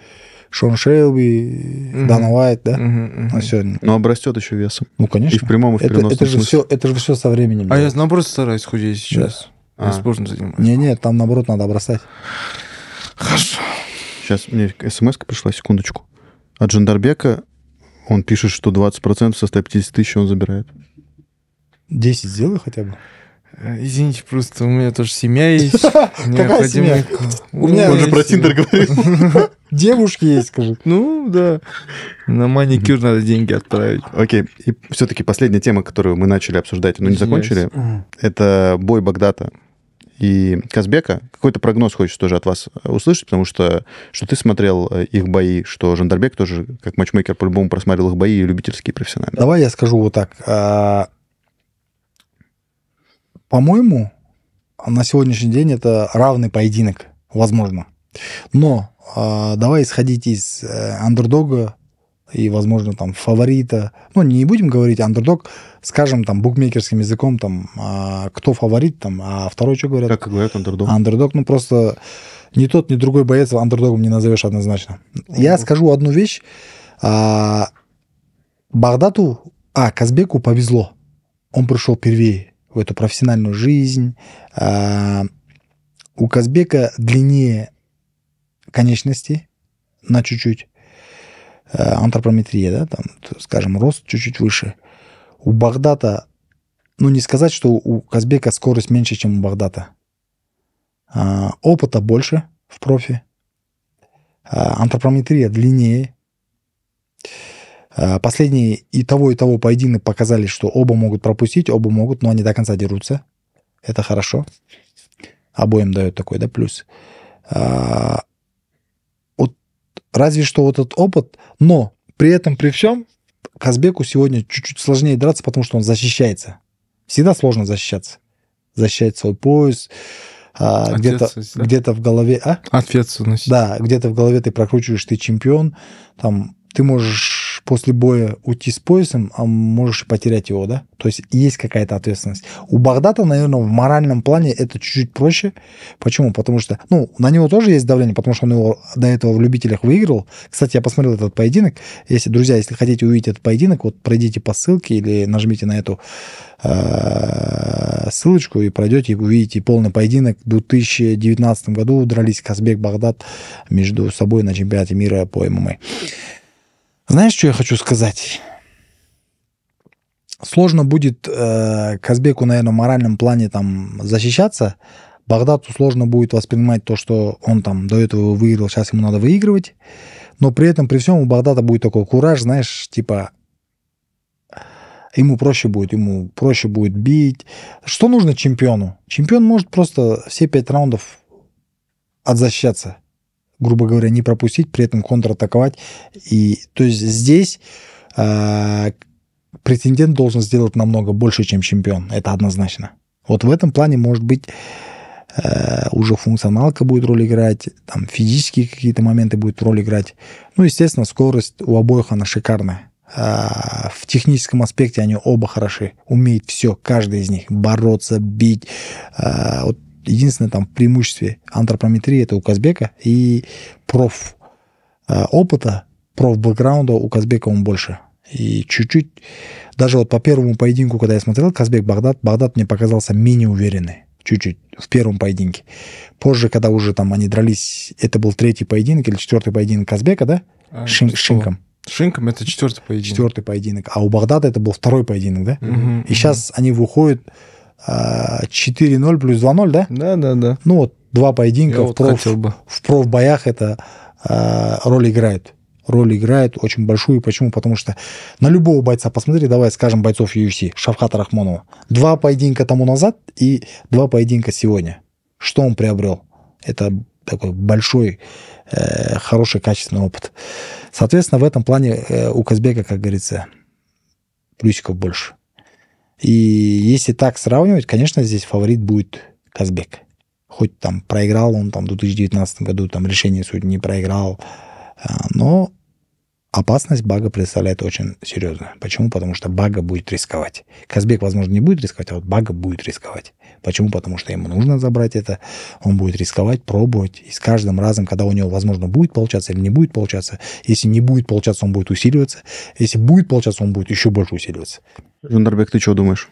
Шон Шелби, угу. Дана Уайт, да? Угу, угу. сегодня. Но обрастет еще весом. Ну, конечно. И в прямом, и в это, это же Все, это же все со временем. А делается. я наоборот стараюсь худеть сейчас. Да. Я а. спортом занимаюсь. Не-не, там наоборот надо обрастать. Хорошо. Сейчас мне смс пришла, секундочку. От Джандарбека он пишет, что 20% со 150 тысяч он забирает. 10 сделай хотя бы. Э, извините, просто у меня тоже семья есть. [laughs] Какая семья? У меня уже про Тиндер говорил. [laughs] Девушки есть, скажи. Ну, да. На маникюр надо деньги отправить. Окей. И все-таки последняя тема, которую мы начали обсуждать, но не закончили, это бой Багдата и Казбека. Какой-то прогноз хочется тоже от вас э, услышать, потому что что ты смотрел э, их бои, что Жандарбек тоже, как матчмейкер, по-любому просмотрел их бои, и любительские, профессиональные. Давай я скажу вот так а, по-моему, на сегодняшний день это равный поединок, возможно. Но э, давай исходить из э, андердога и, возможно, там фаворита. Ну, не будем говорить андердог, скажем там букмекерским языком, там э, кто фаворит, там, а второй что говорят? Как говорят андердог? Андердог, ну просто ни тот, ни другой боец андердогом не назовешь однозначно. mm Я скажу одну вещь. Э, Багдату, а, Казбеку повезло. Он пришел первее в эту профессиональную жизнь. А, у Казбека длиннее конечности на чуть-чуть. А, антропометрия, да, там, скажем, рост чуть-чуть выше. У Багдата, ну не сказать, что у Казбека скорость меньше, чем у Багдата. А, опыта больше в профи. А, антропометрия длиннее. А, последние и того, и того поединок показали, что оба могут пропустить, оба могут, но они до конца дерутся. Это хорошо. Обоим дает такой, да, плюс. А, вот, разве что вот этот опыт, но при этом, при всем, Казбеку сегодня чуть-чуть сложнее драться, потому что он защищается. Всегда сложно защищаться. Защищать свой пояс, а, где-то, да? где-то в голове... А? Ответственность. Да, где-то в голове ты прокручиваешь, ты чемпион, там, ты можешь можешь после боя уйти с поясом, а можешь и потерять его, да? То есть есть какая-то ответственность. У Багдата, наверное, в моральном плане это чуть-чуть проще. Почему? Потому что, ну, на него тоже есть давление, потому что он его до этого в любителях выиграл. Кстати, я посмотрел этот поединок. Если, друзья, если хотите увидеть этот поединок, вот пройдите по ссылке или нажмите на эту э, ссылочку и пройдете, и увидите полный поединок. В 2019 году дрались Казбек Багдад между собой на чемпионате мира по ММА. Знаешь, что я хочу сказать? Сложно будет э, Казбеку, наверное, в моральном плане там защищаться. Багдадцу сложно будет воспринимать то, что он там до этого выиграл, сейчас ему надо выигрывать. Но при этом, при всем, у Багдада будет такой кураж, знаешь, типа ему проще будет, ему проще будет бить. Что нужно чемпиону? Чемпион может просто все пять раундов отзащищаться грубо говоря, не пропустить, при этом контратаковать. И, то есть здесь э, претендент должен сделать намного больше, чем чемпион. Это однозначно. Вот в этом плане, может быть, э, уже функционалка будет роль играть, там физические какие-то моменты будет роль играть. Ну, естественно, скорость у обоих она шикарная. Э, в техническом аспекте они оба хороши. умеют все, каждый из них. Бороться, бить. Э, вот единственное там преимущество антропометрии это у Казбека и проф э, опыта, проф бэкграунда у Казбека он больше. И чуть-чуть, даже вот по первому поединку, когда я смотрел Казбек Багдад, Багдад мне показался менее уверенный. Чуть-чуть в первом поединке. Позже, когда уже там они дрались, это был третий поединок или четвертый поединок Казбека, да? А, Шин, Шинком. Шинком это четвертый поединок. Четвертый поединок. А у Багдада это был второй поединок, да? Угу, и угу. сейчас они выходят 4-0 плюс 2-0, да? Да, да, да. Ну вот два поединка Я в, вот проф, бы. в профбоях это э, роль играет. Роль играет очень большую. Почему? Потому что на любого бойца, посмотри, давай скажем бойцов UFC, Шавхата Рахмонова. Два поединка тому назад и два поединка сегодня. Что он приобрел? Это такой большой, э, хороший, качественный опыт. Соответственно, в этом плане э, у Казбека, как говорится, плюсиков больше. И если так сравнивать, конечно, здесь фаворит будет Казбек. Хоть там проиграл он там в 2019 году, там решение судьи не проиграл, а, но опасность Бага представляет очень серьезно. Почему? Потому что Бага будет рисковать. Казбек, возможно, не будет рисковать, а вот Бага будет рисковать. Почему? Потому что ему нужно забрать это. Он будет рисковать, пробовать. И с каждым разом, когда у него, возможно, будет получаться или не будет получаться, если не будет получаться, он будет усиливаться. Если будет получаться, он будет еще больше усиливаться жандарбек ты что думаешь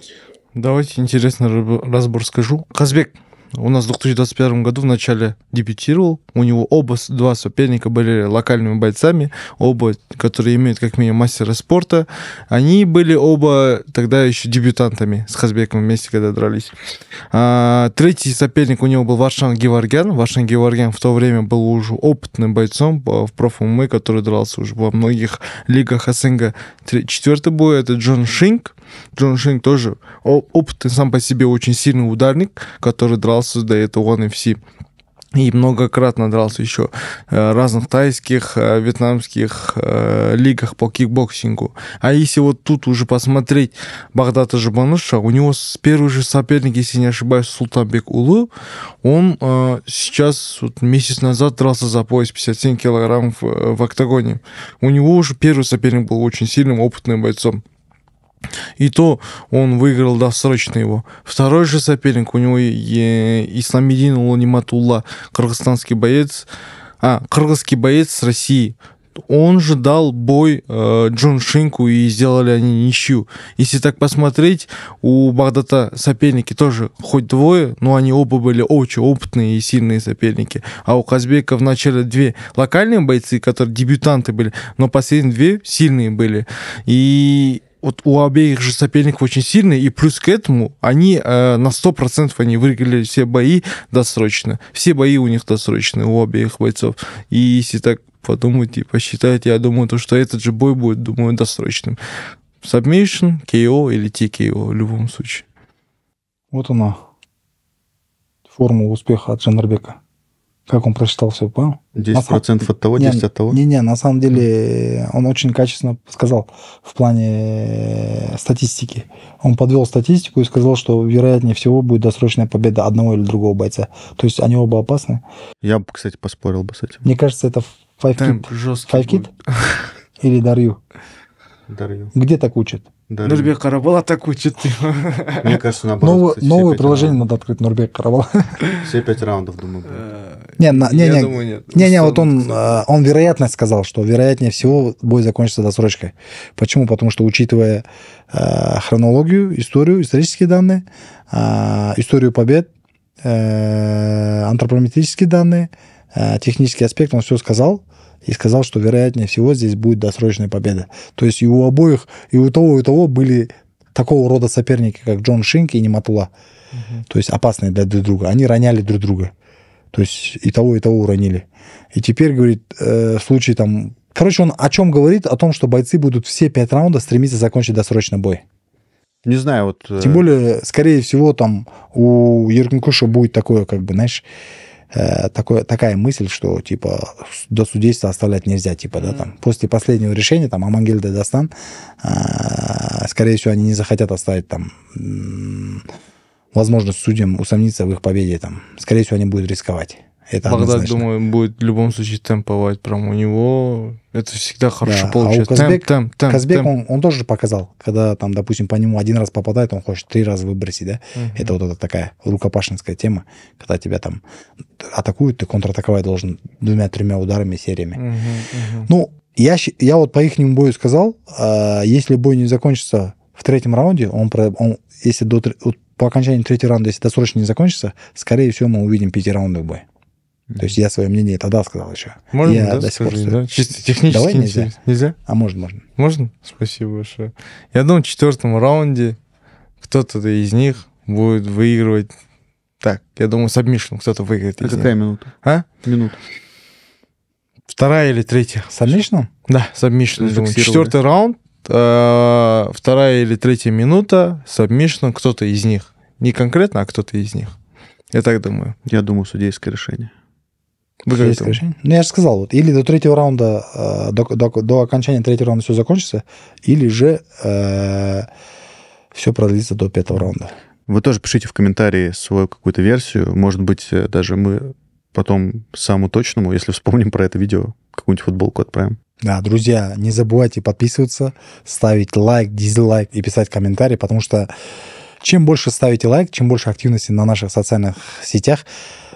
давайте интересный разбор скажу казбек у нас в 2021 году в начале дебютировал. У него оба два соперника были локальными бойцами, оба, которые имеют как минимум мастера спорта. Они были оба тогда еще дебютантами с Хазбеком вместе, когда дрались. А, третий соперник у него был Варшан Геворгян. Варшан Геворгян в то время был уже опытным бойцом в профумы, который дрался уже во многих лигах СНГ. Четвертый бой это Джон Шинг. Джон Шинг тоже опытный сам по себе очень сильный ударник, который дрался дрался до этого NFC. И многократно дрался еще э, в разных тайских, э, вьетнамских э, лигах по кикбоксингу. А если вот тут уже посмотреть Багдата Жабаныша, у него первый же соперник, если не ошибаюсь, Султанбек Улу, он сейчас вот месяц назад дрался за пояс 57 килограмм в, в октагоне. У него уже первый соперник был очень сильным, опытным бойцом. И то он выиграл досрочно его. Второй же соперник у него Исламидин Ланиматулла, кыргызстанский боец, а, кыргызский боец с России. Он же дал бой э, Джон Шинку и сделали они ничью. Если так посмотреть, у Багдата соперники тоже хоть двое, но они оба были очень опытные и сильные соперники. А у Казбека вначале две локальные бойцы, которые дебютанты были, но последние две сильные были. И вот у обеих же соперников очень сильные, и плюс к этому они э, на 100% они выиграли все бои досрочно. Все бои у них досрочные, у обеих бойцов. И если так подумать и посчитать, я думаю, то, что этот же бой будет, думаю, досрочным. Сабмишн, KO или TKO в любом случае. Вот она, формула успеха от Джанарбека. Как он прочитал все, понял? 10% самом... от того, 10 не, от того? Не-не, на самом деле он очень качественно сказал в плане э, статистики. Он подвел статистику и сказал, что вероятнее всего будет досрочная победа одного или другого бойца. То есть они оба опасны. Я бы, кстати, поспорил бы с этим. Мне кажется, это Five Кит. Five Kid [laughs] или Дарью. Дарью. Где так учат? Нурбек Карабала так учит. Мне кажется, наоборот. Новое, кстати, новое приложение раундов. надо открыть Нурбек Карабала. Все пять раундов, думаю, будет. Не, на, не, Я не, думаю, нет. не, не, вот он, э, он вероятность сказал, что вероятнее всего бой закончится досрочкой. Почему? Потому что, учитывая э, хронологию, историю, исторические данные, э, историю побед, э, антропометрические данные, Э, технический аспект, он все сказал, и сказал, что вероятнее всего здесь будет досрочная победа. То есть и у обоих, и у того, и у того были такого рода соперники, как Джон Шинк и Нематула. Угу. То есть опасные для друг друга. Они роняли друг друга. То есть и того, и того уронили. И теперь, говорит, э, в случае там... Короче, он о чем говорит? О том, что бойцы будут все пять раундов стремиться закончить досрочно бой. Не знаю, вот... Тем э, более, скорее всего, там у Еркинкуша будет такое, как бы, знаешь, Э, такое, такая мысль, что типа до судейства оставлять нельзя, типа, да, там, после последнего решения, там, Амангель Дадастан, э, скорее всего, они не захотят оставить там возможность судьям усомниться в их победе, там, скорее всего, они будут рисковать. Это Багдад, однозначно. думаю, будет в любом случае темповать. Прям у него это всегда хорошо да. получается. А у Казбек, темп, темп, темп, Казбек темп. Он, он тоже показал, когда там, допустим, по нему один раз попадает, он хочет три раза выбросить, да? Угу. Это вот эта такая рукопашинская тема, когда тебя там атакуют, ты контратаковать должен двумя-тремя ударами, сериями. Угу, угу. Ну, я, я вот по их бою сказал, э, если бой не закончится в третьем раунде, он, про, он если до, по окончании третьего раунда, если досрочно не закончится, скорее всего мы увидим пятираундовый бой. То есть я свое мнение тогда сказал еще. Можно, я да, до сих пор да? Чисто технически Давай нельзя. нельзя. А можно, можно. Можно? Спасибо большое. Я думаю, в четвертом раунде кто-то из них будет выигрывать так. Я думаю, сабмишн кто-то выиграет. А какая них. минута? А? Минута. Вторая или третья? Сабмишн? Да, сабмишн. Четвертый раунд, э, вторая или третья минута, сабмишн кто-то из них. Не конкретно, а кто-то из них. Я так думаю. Я думаю, судейское решение. Вы как решение? Ну, я же сказал, вот, или до третьего раунда, э, до, до, до окончания третьего раунда все закончится, или же э, все продлится до пятого раунда. Вы тоже пишите в комментарии свою какую-то версию. Может быть, э, даже мы потом самому точному, если вспомним про это видео, какую-нибудь футболку отправим. Да, друзья, не забывайте подписываться, ставить лайк, дизлайк и писать комментарии, потому что чем больше ставите лайк, чем больше активности на наших социальных сетях,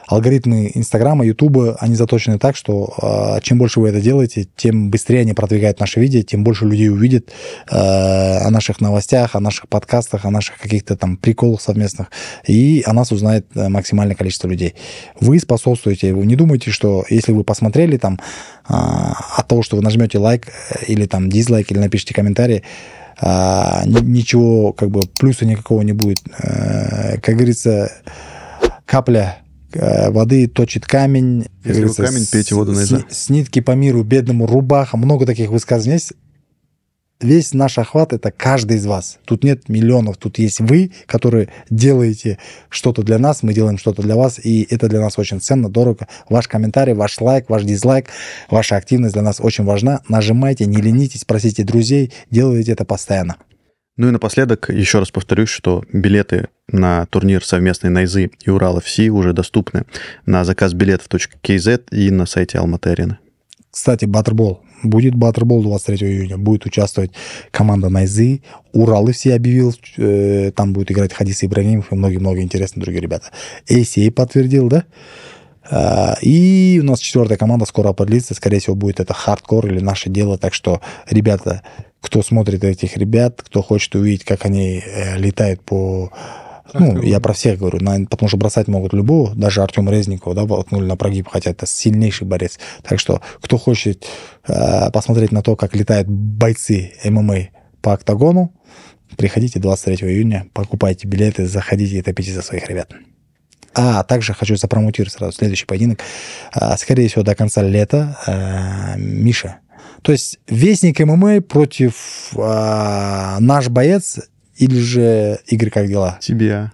алгоритмы Инстаграма, Ютуба, они заточены так, что э, чем больше вы это делаете, тем быстрее они продвигают наши видео, тем больше людей увидят э, о наших новостях, о наших подкастах, о наших каких-то там приколах совместных, и о нас узнает э, максимальное количество людей. Вы способствуете, вы не думайте, что если вы посмотрели там э, от того, что вы нажмете лайк э, или там дизлайк, или напишите комментарий, ничего, как бы, плюса никакого не будет. Э, как говорится, капля Э, воды точит камень. Если вы камень, пейте воду на с, нитки по миру, бедному рубаха. Много таких высказываний есть. Весь наш охват – это каждый из вас. Тут нет миллионов, тут есть вы, которые делаете что-то для нас, мы делаем что-то для вас, и это для нас очень ценно, дорого. Ваш комментарий, ваш лайк, ваш дизлайк, ваша активность для нас очень важна. Нажимайте, не ленитесь, спросите друзей, делайте это постоянно. Ну и напоследок еще раз повторюсь, что билеты на турнир совместный Найзы и Урал FC уже доступны на заказ билетов.кз и на сайте Алматы-арены. Кстати, Баттербол. Будет Баттербол 23 июня. Будет участвовать команда Найзы. Уралы все объявил. Э, там будет играть Хадис Ибрагимов и многие-многие интересные другие ребята. ACA подтвердил, да? А, и у нас четвертая команда скоро определится. Скорее всего, будет это хардкор или наше дело. Так что, ребята, кто смотрит этих ребят, кто хочет увидеть, как они э, летают по... Ну, Артем. я про всех говорю, на, потому что бросать могут любого, даже Артем Резников, да, болтнули на прогиб, хотя это сильнейший борец. Так что, кто хочет э, посмотреть на то, как летают бойцы ММА по октагону, приходите 23 июня, покупайте билеты, заходите и топите за своих ребят. А также хочу запромутировать сразу следующий поединок. А, скорее всего, до конца лета э, Миша то есть вестник ММА против э, наш боец или же Игорь как дела? Тебе.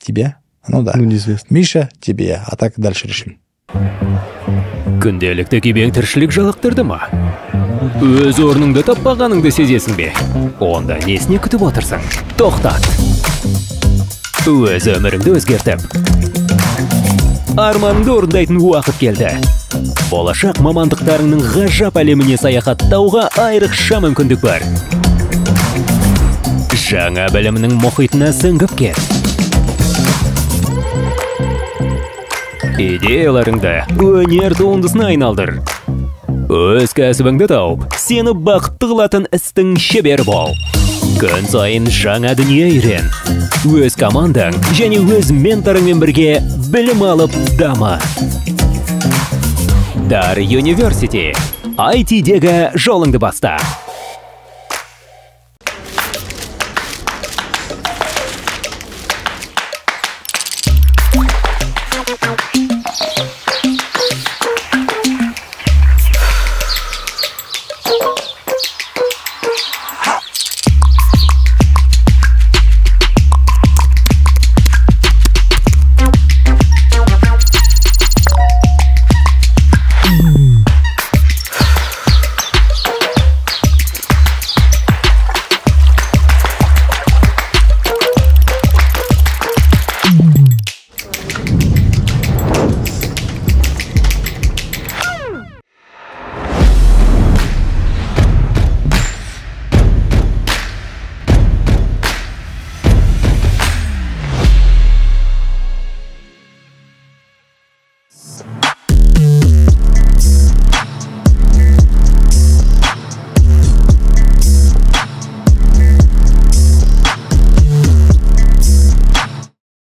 Тебе? Ну да. Ну, неизвестно. Миша, тебе. А так дальше решим. күнделікті кебең тіршілік жалықтырды ма өз орныңды таппағаныңды сезесің бе онда несіне күтіп отырсың тоқтат өз өміріңді өзгертіп арманыңды орындайтын уақыт келді болашақ мамандықтарыңның ғажап әлеміне саяхаттауға айрықша мүмкіндік бар жаңа білімнің мұхитына сіңіп кет идеяларыңды өнер туындысына айналдыр өз кәсібіңді тауып сені бақытты қылатын істің шебері бол күн сайын жаңа дүние үйрен өз командаң және өз менторыңмен бірге білім алып дама Дар Юниверсити. IT-дега жолыңды баста.